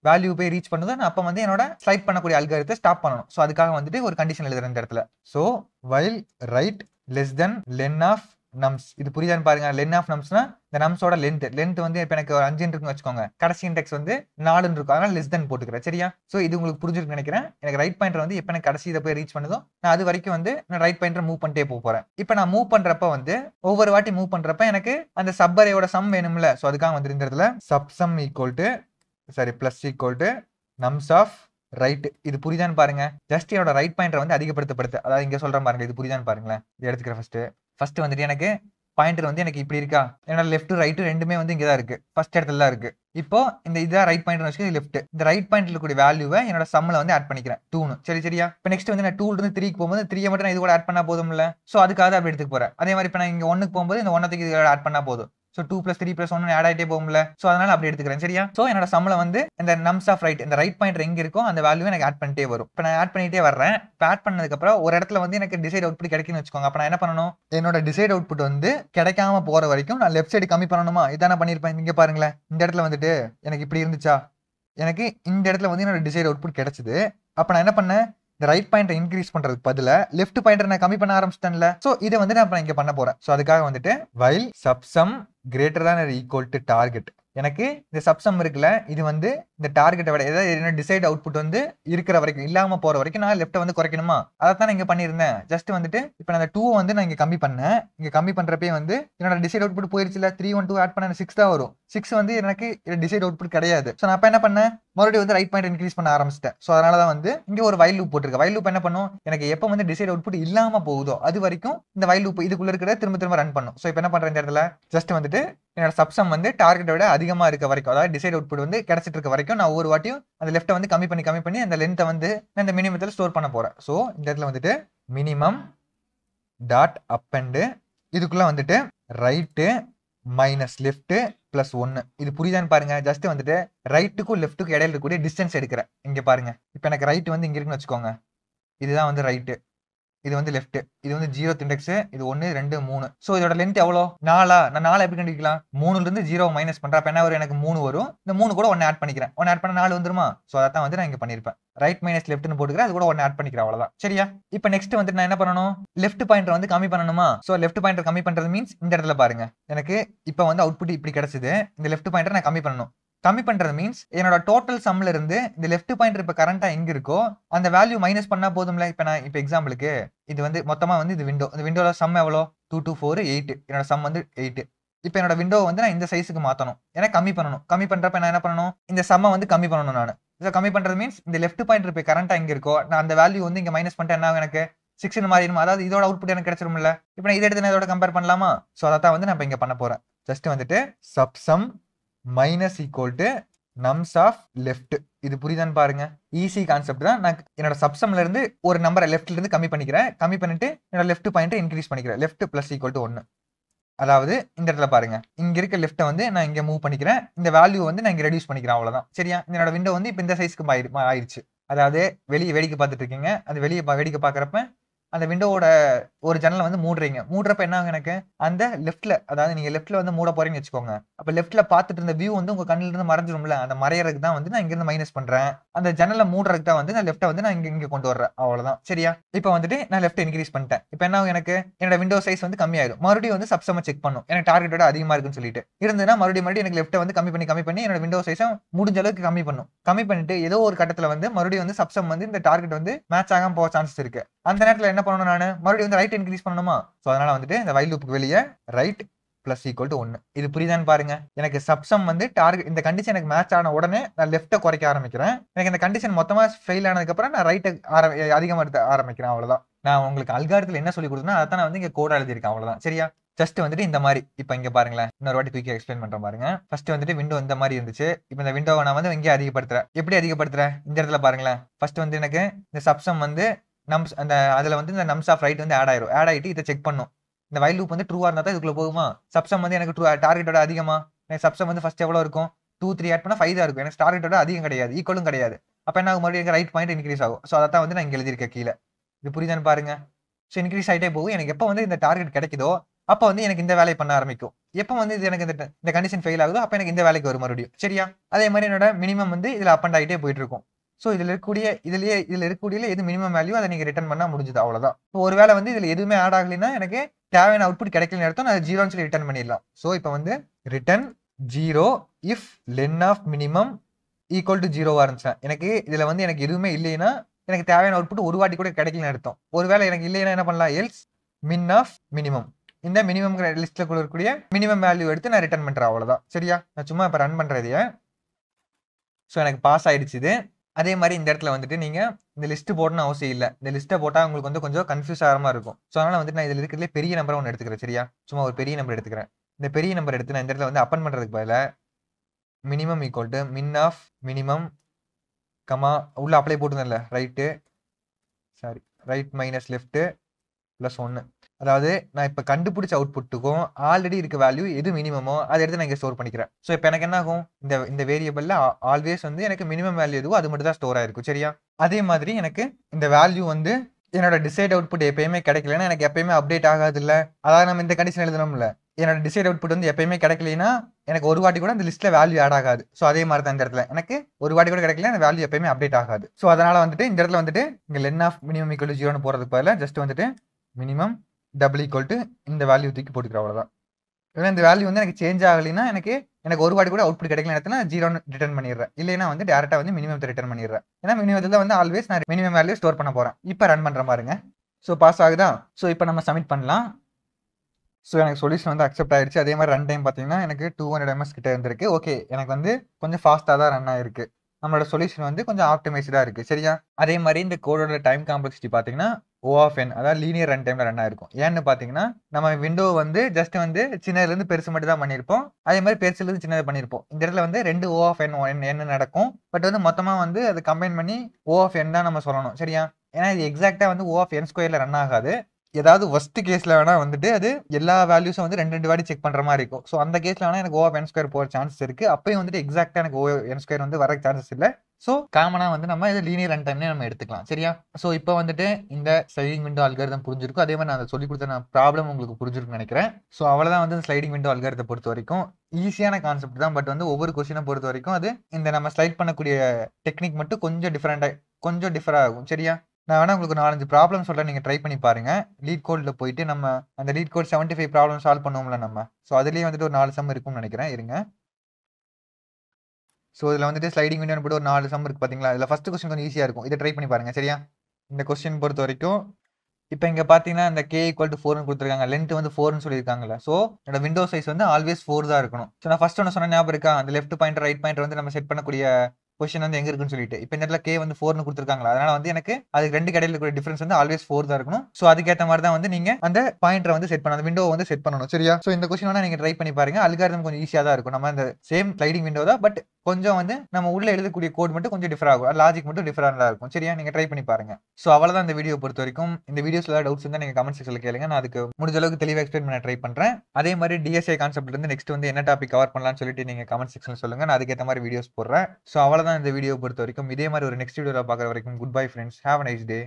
வேல்யூ போய் ரீச் பண்ணுதோ நான் அப்போ வந்து என்னோட ஸ்லைட் பண்ணக்கூடிய அல்காரத்தை ஸ்டாப் பண்ணணும் ஸோ அதுக்காக வந்துட்டு ஒரு கண்டிஷன் எழுதுறேன் இந்த இடத்துல so while right less then len of nums இது புரியுதான்னு பாருங்க லென் ஆஃப் நம்ஸ்னா இந்த நம்ஸோட லென்த் லென்த் வந்து இப்போ எனக்கு ஒரு அஞ்சு இருக்கு வச்சுக்கோங்க கடைசி இண்டெக்ஸ் வந்து நாலுன்னு இருக்கும் அதனால லெஸ் தென் போட்டுக்கிறேன் சரியா ஸோ இது உங்களுக்கு புரிஞ்சிருக்கு நினைக்கிறேன் எனக்கு ரைட் பாயிண்டர் வந்து இப்போ எனக்கு கடைசி இதை போய் ரீச் பண்ணதும் நான் அது வரைக்கும் வந்து நான் ரைட் பாயிண்டர் மூவ் பண்ணிட்டே போக போகிறேன் இப்போ நான் மூவ் பண்றப்ப வந்து ஒவ்வொரு வாட்டி மூவ் பண்றப்ப எனக்கு அந்த சப்பரையோட சம் வேணும்ல ஸோ அதுக்காக வந்து இந்த sub sum equal to sorry plus equal to nums of right இது புரிதான்னு பாருங்க ஜஸ்ட் என்னோட ரைட் பாயிண்டர் வந்து அதிகப்படுத்தப்படுத்து அதாவது இங்கே சொல்கிறேன் பாருங்க இது புரிதான்னு பாருங்களேன் இது எடுத்துக்கிறேன் ஃபர்ஸ்ட்டு ஃபர்ஸ்ட் வந்துட்டு எனக்கு பாயிண்டர் வந்து எனக்கு இப்படி இருக்கா ஏன்னா லெஃப்ட் ரைட்டு ரெண்டுமே வந்து இங்கே தான் இருக்கு ஃபர்ஸ்ட் இடத்துல தான் இருக்கு இப்போ இந்த இதான் ரைட் பாயிண்ட் வச்சு லெஃப்ட் இந்த ரைட் பாயிண்ட்ல கூடிய வேல்யூவை என்னோட சம்மில் வந்து ஆட் பண்ணிக்கிறேன் டூனு சரி சரியா இப்போ நெக்ஸ்ட் வந்து நான் டூல இருந்து த்ரீக்கு போகும்போது த்ரீயை மட்டும் நான் இது கூட ஆட் பண்ணா போதும்ல ஸோ அதுக்காக அப்படி எடுத்துக்க போறேன் அதே மாதிரி இப்போ நான் இங்கே ஒன்னுக்கு போகும்போது இந்த ஒன்னத்துக்கு இது ஆட் பண்ணா போதும் so two plus three plus ஒன்று ஆட் ஆகிட்டே போகும்ல ஸோ அதனால அப்படி எடுத்துக்கிறேன் சரியா ஸோ என்னோட சம்மில் வந்து இந்த நம்ஸ் ஆஃப் ரைட் இந்த ரைட் பாயிண்ட் எங்கே இருக்கோ அந்த வேல்யூ எனக்கு ஆட் பண்ணிட்டே வரும் இப்போ நான் ஆட் பண்ணிட்டே வரேன் இப்போ ஆட் பண்ணதுக்கப்புறம் ஒரு இடத்துல வந்து எனக்கு டிசைட் அவுட்புட் கிடைக்குன்னு வச்சுக்கோங்க அப்போ நான் என்ன பண்ணணும் என்னோட டிசைட் அவுட்புட் வந்து கிடைக்காம போகிற வரைக்கும் நான் லெஃப்ட் சைடு கம்மி பண்ணணுமா இதான பண்ணியிருப்பேன் இங்கே பாருங்களேன் இந்த இடத்துல வந்துட்டு எனக்கு இப்படி இருந்துச்சா எனக்கு இந்த இடத்துல வந்து என்னோட டிசைட் அவுட்புட் கிடைச்சிது அப்போ நான் என்ன பண்ணேன் இந்த ரைட் பாயிண்ட் இன்க்ரீஸ் பண்றதுக்கு பதில லெஃப்ட் பாயிண்ட் நான் கம்மி பண்ண ஆரம்பிச்சிட்டேன்ல ஸோ இதை வந்து நான் இங்கே பண்ண போறேன் ஸோ அதுக்காக வந்துட்டு வைல் சப்சம் கிரேட்டர் தான் ஈக்குவல் டு டார்கெட் எனக்கு இந்த சப்சம் இருக்குல்ல இது வந்து இந்த டார்கெட்டை விட ஏதாவது என்ன டிசைட் அவுட்புட் வந்து இருக்கிற வரைக்கும் இல்லாமல் போகிற வரைக்கும் நான் லெஃப்ட்டை வந்து குறைக்கணுமா அதை தான் நான் இங்கே பண்ணியிருந்தேன் ஜஸ்ட் வந்துட்டு இப்போ நான் அந்த டூ வந்து நான் இங்கே கம்மி பண்ணேன் இங்கே கம்மி பண்றப்பே வந்து என்னோட டிசைட் அவுட்புட் இல்ல த்ரீ ஒன் டூ ஆட் பண்ண சிக்ஸ் தான் வரும் சிக்ஸ் வந்து எனக்கு டிசைட் அவுட்புட் கிடையாது ஸோ நான் என்ன பண்ணேன் மறுபடியும் வந்து ரைட் பாயிண்ட் இன்க்ரீஸ் பண்ண ஆரம்பிச்சிட்டேன் ஸோ அதனால தான் வந்து இங்கே ஒரு வயல் லூப் போட்டுருக்கேன் வயல் லூப் என்ன பண்ணும் எனக்கு எப்போ வந்து டிசைட் அவுட்புட் இல்லாமல் போகுதோ அது வரைக்கும் இந்த வயல் லூப் இதுக்குள்ள இருக்கிற திரும்ப திரும்ப ரன் பண்ணும் ஸோ இப்போ என்ன பண்ணுறேன் இந்த இடத்துல ஜஸ்ட் வந்துட்டு என்னோட சப்சம் வந்து டார்கெட்டை விட அதிகமாக இருக்க வரைக்கும் அதாவது டிசைட் புட் வந்து கிடச்சிட்டு இருக்க வரைக்கும் நான் ஒவ்வொரு வாட்டியும் அந்த லெஃப்ட்டை வந்து கம்மி பண்ணி கம்மி பண்ணி அந்த லென்த்தை வந்து இந்த மினிமத்தில் ஸ்டோர் பண்ண போகிறேன் ஸோ இந்த இடத்துல வந்துட்டு மினிமம் டாட் அப் அண்டு இதுக்குள்ளே வந்துட்டு ரைட்டு மைனஸ் லெஃப்ட்டு ப்ளஸ் ஒன்று இது புரியுதான்னு பாருங்க ஜஸ்ட் வந்துட்டு ரைட்டுக்கும் லெஃப்ட்டுக்கும் இடையில இருக்கக்கூடிய டிஸ்டன்ஸ் எடுக்கிறேன் இங்கே பாருங்க இப்போ எனக்கு ரைட்டு வந்து இங்கே இருக்குன்னு வச்சுக்கோங்க இதுதான் வந்து ரைட்டு இது வந்து லெஃப்ட் இது வந்து ஜீரோ இண்டெக்ஸ் இது ஒன்று ரெண்டு மூணு ஸோ இதோட லென்த் எவ்வளோ நாலா நான் நாலு எப்படி கண்டிக்கலாம் மூணுல இருந்து ஜீரோ மைனஸ் பண்ணுறப்ப என்ன வரும் எனக்கு மூணு வரும் இந்த மூணு கூட ஒன்னு ஆட் பண்ணிக்கிறேன் ஒன்று ஆட் பண்ண நாலு வந்துருமா ஸோ அதை தான் வந்து நான் இங்கே பண்ணிருப்பேன் ரைட் மைனஸ் லெஃப்ட்னு போட்டுக்கிறேன் அது கூட ஒன்று ஆட் பண்ணிக்கிறேன் அவ்வளோதான் சரியா இப்போ நெக்ஸ்ட் வந்து நான் என்ன பண்ணணும் லெஃப்ட் பாயிண்டர் வந்து கம்மி பண்ணணுமா ஸோ லெஃப்ட் பாயிண்டர் கம்மி பண்ணுறது மீன்ஸ் இந்த இடத்துல பாருங்க எனக்கு இப்போ வந்து அவுட்புட் இப்படி கிடைச்சது இந்த லெஃப்ட் பாயிண்டர் நான் கம்மி பண்ணணும் கம்மி பண்ணுறது மீன்ஸ் என்னோட டோட்டல் சம்மில் இருந்து இந்த லெஃப்ட் பாயிண்ட் இப்போ கரண்ட்டாக எங்கே இருக்கோ அந்த வேல்யூ மைனஸ் பண்ணால் போதும்ல இப்போ நான் இப்போ எக்ஸாம்பிளுக்கு இது வந்து மொத்தமாக வந்து இது விண்டோ இந்த விண்டோவில் சம் எவ்வளோ டூ டூ ஃபோர் எயிட்டு என்னோட சம் வந்து எயிட்டு இப்போ என்னோட விண்டோவை வந்து நான் இந்த சைஸுக்கு மாற்றணும் ஏன்னா கம்மி பண்ணணும் கம்மி பண்ணுறப்ப நான் என்ன பண்ணணும் இந்த சம்மை வந்து கம்மி பண்ணணும் நான் இதை கம்மி பண்ணுறது மீன்ஸ் இந்த லெஃப்ட் பாயிண்ட் இப்போ கரண்ட்டாக எங்கே இருக்கோ நான் அந்த வேல்யூ வந்து இங்கே மைனஸ் பண்ணிட்டு என்ன எனக்கு சிக்ஸ்னு மாறிடும் அதாவது இதோட அவுட்புட் எனக்கு கிடைச்சிருமில்ல இப்போ நான் இதை எடுத்து நான் இதோட கம்பேர் பண்ணலாமா ஸோ அதை தான் வந்து நான் இப்போ இங்கே பண்ண போகிறேன் ஜஸ்ட் வந்துட்டு subsum minus equal to nums of left இது புரியுதான்னு பாருங்க ஈஸி கான்செப்ட் தான் நான் என்னோட சப்சம்ல இருந்து ஒரு நம்பரை லெஃப்ட்ல இருந்து கம்மி பண்ணிக்கிறேன் கம்மி பண்ணிட்டு என்னோட லெஃப்ட் பாயிண்ட் இன்க்ரீஸ் பண்ணிக்கிறேன் லெஃப்ட் பிளஸ் ஈக்குவல் டு ஒன்று அதாவது இந்த இடத்துல பாருங்க இங்க இருக்க லெஃப்ட்டை வந்து நான் இங்க மூவ் பண்ணிக்கிறேன் இந்த வேல்யூ வந்து நான் இங்க ரெடியூஸ் பண்ணிக்கிறேன் அவ்வளவுதான் சரியா என்னோட விண்டோ வந்து இப்போ இந்த சைஸ்க்கு ஆயிடுச்சு அதாவது வெளியே வேடிக்கை பார்த்துட்டு இருக்கீங்க அது வெளியே வேடிக்கை பார்க்குறப்ப அந்த விண்டோவோட ஒரு ஜன்னலை வந்து மூடுறீங்க மூடுறப்ப என்ன ஆகும் எனக்கு அந்த லெஃப்ட்ல அதாவது நீங்க லெஃப்ட்ல வந்து மூட போறீங்கன்னு வச்சுக்கோங்க அப்ப லெஃப்ட்ல பாத்துட்டு இருந்த வியூ வந்து உங்க கண்ணில இருந்து மறைஞ்சிரும்ல அந்த மறையறதுக்கு தான் வந்து நான் இங்கிருந்து மைனஸ் பண்றேன் அந்த ஜன்னலை மூடுறதுக்கு தான் வந்து நான் லெஃப்ட்டை வந்து நான் இங்க இங்க கொண்டு வர்றேன் அவ்வளவுதான் சரியா இப்போ வந்துட்டு நான் லெஃப்ட் இன்க்ரீஸ் பண்ணிட்டேன் இப்போ என்ன எனக்கு என்னோட விண்டோ சைஸ் வந்து கம்மியாயிரும் மறுபடியும் வந்து சப்சம செக் பண்ணும் எனக்கு டார்கெட்டோட அதிகமா இருக்குன்னு சொல்லிட்டு இருந்ததுன்னா மறுபடியும் மறுபடியும் எனக்கு லெஃப்ட் வந்து கம்மி பண்ணி கம்மி பண்ணி என்னோட விண்டோ சைஸ் முடிஞ்ச அளவுக்கு கம்மி பண்ணும் கம்மி பண்ணிட்டு ஏதோ ஒரு கட்டத்துல வந்து மறுபடியும் வந்து சப்சம் வந்து இந்த டார்கெட் வந்து மேட்ச் ஆகாம போக சான்சஸ் இருக்கு அந்த நேரத்துல என்ன என்ன பண்ணணும் நான் மறுபடியும் வந்து ரைட் இன்க்ரீஸ் பண்ணணுமா ஸோ அதனால வந்துட்டு இந்த வைல் லூப்புக்கு வெளியே ரைட் ப்ளஸ் ஈக்குவல் டு ஒன்று இது புரியுதான்னு பாருங்க எனக்கு சப்சம் வந்து டார்கெட் இந்த கண்டிஷன் எனக்கு மேட்ச் ஆன உடனே நான் லெஃப்ட்டை குறைக்க ஆரம்பிக்கிறேன் எனக்கு இந்த கண்டிஷன் மொத்தமாக ஃபெயில் ஆனதுக்கப்புறம் நான் ரைட்டை ஆரம்ப அதிகமாக எடுத்து ஆரம்பிக்கிறேன் அவ்வளோதான் நான் உங்களுக்கு அல்காரத்தில் என்ன சொல்லி கொடுத்தேன்னா அதை நான் வந்து இங்கே கோட எழுதியிருக்கேன் அவ்வளோதான் சரியா ஜஸ்ட் வந்துட்டு இந்த மாதிரி இப்போ இங்கே பாருங்களேன் இன்னொரு வாட்டி குயிக்காக எக்ஸ்பிளைன் பண்ணுற பாருங்க ஃபர்ஸ்ட் வந்துட்டு விண்டோ இந்த மாதிரி இருந்துச்சு இப்போ இந்த விண்டோவை நான் வந்து இங்கே அதிகப்படுத்துறேன் எப்படி அதிகப்படுத்துறேன் இந்த இடத்துல பாருங்களேன் ஃபர்ஸ்ட் வந்து எனக்கு இந்த சப்சம் வந்து நம்ஸ் அந்த அதில் வந்து இந்த நம்ஸ் ஆஃப் ரைட் வந்து ஆட் ஆயிரும் ஆட் ஆகிட்டு இதை செக் பண்ணும் இந்த வைல் லூப் வந்து ட்ரூவாக இருந்தால் தான் இதுக்குள்ளே போகுமா சப்சம் வந்து எனக்கு ட்ரூ டார்கெட்டோட அதிகமாக எனக்கு சப்சம் வந்து ஃபஸ்ட் எவ்வளோ இருக்கும் டூ த்ரீ ஆட் பண்ணால் ஃபைவ் தான் இருக்கும் எனக்கு டார்கெட்டோட அதிகம் கிடையாது ஈக்குவலும் கிடையாது அப்போ என்ன மறுபடியும் எனக்கு ரைட் பாயிண்ட் இன்க்ரீஸ் ஆகும் ஸோ அதை தான் வந்து நான் இங்கே எழுதியிருக்கேன் கீழே இது புரியுதான்னு பாருங்க ஸோ இன்க்ரீஸ் ஆகிட்டே போகும் எனக்கு எப்போ வந்து இந்த டார்கெட் கிடைக்குதோ அப்போ வந்து எனக்கு இந்த வேலையை பண்ண ஆரம்பிக்கும் எப்போ வந்து இது எனக்கு இந்த கண்டிஷன் ஃபெயில் ஆகுதோ அப்போ எனக்கு இந்த வேலைக்கு வரும் மறுபடியும் சரியா அதே மாதிரி என்னோட மினிமம் வந்து இதில் அண்ட் ஆகிட்டே போயிட்டு இருக்கும் ஸோ இதில் இருக்கக்கூடிய இதுலேயே இதில் இருக்கக்கூடிய எது மினிமம் வேல்யூ அதை நீங்கள் ரிட்டர்ன் பண்ணால் முடிஞ்சது அவ்வளோதான் ஒரு வேலை வந்து இதில் எதுவுமே ஆட் ஆகலைன்னா எனக்கு தேவையான அவுட்புட் கிடைக்கலன்னு நேரத்தை நான் ஜீரோன்னு சொல்லி ரிட்டர்ன் பண்ணிடலாம் ஸோ இப்போ வந்து return zero if len of minimum equal to ஜீரோவாக இருந்துச்சுன்னா எனக்கு இதில் வந்து எனக்கு எதுவுமே இல்லைன்னா எனக்கு தேவையான அவுட்புட் ஒரு வாட்டி கூட கிடைக்கலன்னு அர்த்தம் ஒருவேளை எனக்கு இல்லைன்னா என்ன பண்ணலாம் எல்ஸ் மின் ஆஃப் மினிமம் இந்த மினிமம் லிஸ்ட்டில் கூட இருக்கக்கூடிய மினிமம் வேல்யூ எடுத்து நான் ரிட்டர்ன் பண்ணுறேன் அவ்வளோதான் சரியா நான் சும்மா இப்போ ரன் பண்ணுறதையே ஸோ எனக்கு பாஸ் ஆயிடுச்சு இது அதே மாதிரி இந்த இடத்துல வந்துட்டு நீங்கள் இந்த லிஸ்ட்டு போடணும் அவசியம் இல்லை இந்த லிஸ்ட்டை போட்டால் உங்களுக்கு வந்து கொஞ்சம் கன்ஃபியூஸ் ஆகிற இருக்கும் ஸோ அதனால் வந்துட்டு நான் இதில் இருக்கிறதுலே பெரிய நம்பரை ஒன்று எடுத்துக்கிறேன் சரியா சும்மா ஒரு பெரிய நம்பர் எடுத்துக்கிறேன் இந்த பெரிய நம்பர் எடுத்து நான் இந்த இடத்துல வந்து அப்பன் பண்ணுறதுக்கு பதிலாக minimum equal to min of minimum comma உள்ளே அப்ளை போட்டுருந்தேன்ல right sorry right minus left plus ஒன்று அதாவது நான் இப்போ கண்டுபிடிச்ச அவுட்புட்டுக்கும் ஆல்ரெடி இருக்க வேல்யூ எது மினிமமோ அதை எடுத்து நான் இங்கே ஸ்டோர் பண்ணிக்கிறேன் ஸோ இப்போ எனக்கு என்ன ஆகும் இந்த இந்த வேரியபிளில் ஆல்வேஸ் வந்து எனக்கு மினிமம் வேல்யூ எதுவோ அது மட்டும் தான் ஸ்டோர் ஆயிருக்கும் சரியா அதே மாதிரி எனக்கு இந்த வேல்யூ வந்து என்னோட டிசைட் அவுட்புட் எப்பயுமே கிடைக்கலன்னா எனக்கு எப்பயுமே அப்டேட் ஆகாது இல்லை அதாவது நம்ம இந்த கண்டிஷன் எழுதணும்ல என்னோட டிசைட் அவுட்புட் வந்து எப்பயுமே கிடைக்கலனா எனக்கு ஒரு வாட்டி கூட அந்த லிஸ்ட்ல வேல்யூ ஆட் ஆகாது ஸோ அதே மாதிரி தான் இந்த இடத்துல எனக்கு ஒரு வாட்டி கூட கிடைக்கல அந்த வேல்யூ எப்பயுமே அப்டேட் ஆகாது ஸோ அதனால வந்துட்டு இந்த இடத்துல வந்துட்டு இங்கே லென் ஆஃப் மினிமம் ஈக்குவல் ஜீரோன்னு போகிறதுக்கு பதில் ஜஸ்ட் வந்துட்டு மினிமம் டபுள் ஈக்குவல் டு இந்த வேல்யூ தூக்கி போட்டுக்கிறோம் அவ்வளோதான் ஏன்னா இந்த வேல்யூ வந்து எனக்கு சேஞ்ச் ஆகலைன்னா எனக்கு எனக்கு ஒரு வாட்டி கூட அவுட்புட் கிடைக்கல இடத்துல ஜீரோன்னு ரிட்டர்ன் பண்ணிடுறேன் இல்லைனா வந்து டேரெக்டாக வந்து மினிமத்தை ரிட்டர்ன் பண்ணிடுறேன் ஏன்னா மினிமத்தில் வந்து ஆல்வேஸ் நான் மினிமம் வேல்யூ ஸ்டோர் பண்ண போகிறேன் இப்போ ரன் பண்ணுற பாருங்க ஸோ பாஸ் ஆகுதா ஸோ இப்போ நம்ம சப்மிட் பண்ணலாம் ஸோ எனக்கு சொல்யூஷன் வந்து அக்செப்ட் ஆயிடுச்சு அதே மாதிரி ரன் டைம் பார்த்தீங்கன்னா எனக்கு டூ ஹண்ட்ரட் எம்எஸ் கிட்டே இருந்திருக்கு ஓகே எனக்கு வந்து கொஞ்சம் ஃபாஸ்ட்டாக தான் ரன் ஆயிருக்கு நம்மளோட சொல்யூஷன் வந்து கொஞ்சம் ஆப்டிமைஸ்டாக இருக்குது சரியா அதே மாதிரி இந்த கோடோட டைம் காம்ப்ளெக்சிட்டி பார்த்தீங்கன்னா ஓ ஆஃப் என் அதாவது லீனியர் ரன் டைமில் ரன் ஆயிருக்கும் ஏன்னு பார்த்தீங்கன்னா நம்ம விண்டோ வந்து ஜஸ்ட் வந்து சின்னதுலேருந்து பெருசு மட்டும் தான் பண்ணியிருப்போம் அதே மாதிரி பெருசுலேருந்து சின்னது பண்ணியிருப்போம் இந்த இடத்துல வந்து ரெண்டு ஓ ஆஃப் என் என் என்ன நடக்கும் பட் வந்து மொத்தமாக வந்து அது கம்பைன் பண்ணி ஓ ஆஃப் என் தான் நம்ம சொல்லணும் சரியா ஏன்னா இது எக்ஸாக்டாக வந்து ஓ ஆஃப் என் ஸ்கொயரில் ரன் ஆகாது ஏதாவது ஒஸ்ட் கேஸில் வேணால் வந்துட்டு அது எல்லா வேல்யூஸும் வந்து ரெண்டு ரெண்டு வாட்டி செக் பண்ணுற மாதிரி இருக்கும் ஸோ அந்த கேஸில் வேணால் எனக்கு ஓ என் ஸ்கொயர் போகிற சான்ஸ் இருக்குது அப்பயும் வந்துட்டு எக்ஸாக்டாக எனக்கு ஓ என் ஸ்கொயர் வந்து வர சான்சஸ் இல்லை ஸோ காமனாக வந்து நம்ம இது லீனியர் ரன் டைம்னே நம்ம எடுத்துக்கலாம் சரியா ஸோ இப்போ வந்துட்டு இந்த ஸ்லைடிங் விண்டோ அல்காரதம் புரிஞ்சிருக்கும் அதே மாதிரி நான் அதை சொல்லி கொடுத்த நான் ப்ராப்ளம் உங்களுக்கு புரிஞ்சிருக்கும்னு நினைக்கிறேன் ஸோ அவ்வளோதான் வந்து ஸ்லைடிங் விண்டோ அல்காரத்தை பொறுத்த வரைக்கும் ஈஸியான கான்செப்ட் தான் பட் வந்து ஒவ்வொரு கொஸ்டினை பொறுத்த வரைக்கும் அது இந்த நம்ம ஸ்லைட் பண்ணக்கூடிய டெக்னிக் மட்டும் கொஞ்சம் டிஃப்ரெண்ட்டாக கொஞ்சம் டிஃபர் ஆகும் சரியா நான் வேணால் உங்களுக்கு நாலஞ்சு ப்ராப்ளம் சொல்கிறேன் நீங்கள் ட்ரை பண்ணி பாருங்கள் லீட் கோடில் போயிட்டு நம்ம அந்த LeetCode seventy five problem solve பண்ணுவோம்ல நம்ம ஸோ அதுலேயே வந்துட்டு ஒரு நாலு சம் இருக்கும்னு நினைக்கிறேன் இருங்க ஸோ இதில் வந்துட்டு ஸ்லைடிங் விண்டோன்னு போட்டு ஒரு நாலு சம் இருக்குது பார்த்தீங்களா இதில் ஃபஸ்ட்டு கொஸ்டின் கொஞ்சம் ஈஸியாக இருக்கும் இதை ட்ரை பண்ணி பாருங்கள் சரியா இந்த கொஸ்டின் பொறுத்த வரைக்கும் இப்போ இங்கே பார்த்தீங்கன்னா இந்த கே ஈக்குவல் டு ஃபோர்னு கொடுத்துருக்காங்க லென்த் வந்து ஃபோர்னு சொல்லியிருக்காங்கல்ல ஸோ என்னோட விண்டோ சைஸ் வந்து ஆல்வேஸ் ஃபோர் தான் இருக்கணும் ஸோ நான் ஃபஸ்ட் ஒன்று சொன்ன ஞாபகம் இருக்கா அந்த லெஃப்ட் பாயிண்ட் ரைட் பாயிண்ட் வந்து நம்ம செட் பண்ணக்கூடிய கொஸ்டின் வந்து எங்க இருக்குன்னு சொல்லிட்டு இப்போ நேரத்தில் கே வந்து ஃபோர்னு கொடுத்துருக்காங்களா அதனால வந்து எனக்கு அது ரெண்டு கடையில் இருக்கிற டிஃபரன்ஸ் வந்து ஆல்வேஸ் ஃபோர் தான் இருக்கணும் ஸோ அதுக்கேற்ற மாதிரி தான் வந்து நீங்க அந்த பாயிண்டரை வந்து செட் பண்ணணும் விண்டோ வந்து செட் பண்ணணும் சரியா ஸோ இந்த கொஸ்டின் வேணா நீங்க ட்ரை பண்ணி பாருங்க அல்காரிதம் கொஞ்சம் ஈஸியாக தான் இருக்கும் நம்ம அந்த சேம் ஸ்லைடிங் விண்டோ தான் பட் கொஞ்சம் வந்து நம்ம உள்ள எழுதக்கூடிய கோட் மட்டும் கொஞ்சம் டிஃபர் ஆகும் லாஜிக் மட்டும் டிஃபரெண்டாக இருக்கும் சரியா நீங்க ட்ரை பண்ணி பாருங்க ஸோ அவ்வளோதான் இந்த வீடியோ பொறுத்த வரைக்கும் இந்த வீடியோஸ் ஏதாவது டவுட்ஸ் இருந்தால் நீங்க கமெண்ட் செக்ஷனில் கேளுங்க நான் அதுக்கு முடிஞ்ச அளவுக்கு தெளிவாக எக்ஸ்பிளைன் பண்ண ட்ரை பண்றேன் அதே மாதிரி டிஎஸ்ஐ கான்செப்ட்லேருந்து நெக்ஸ்ட் வந்து என்ன டாபிக் கவர் பண்ணலாம்னு சொல்லிட்டு நீங்க கமெண்ட் செக்ஷன் சொல்லுங்க நான் அதுக்கேற்ற மாதிரி வீடியோஸ் போடுறேன் ஸோ அவ்வளோதான் இந்த வீடியோ பொறுத்த வரைக்கும் இதே மாதிரி ஒரு நெக்ஸ்ட் வீடியோவில் பார்க்குற வரைக்கும் good bye friends have nice day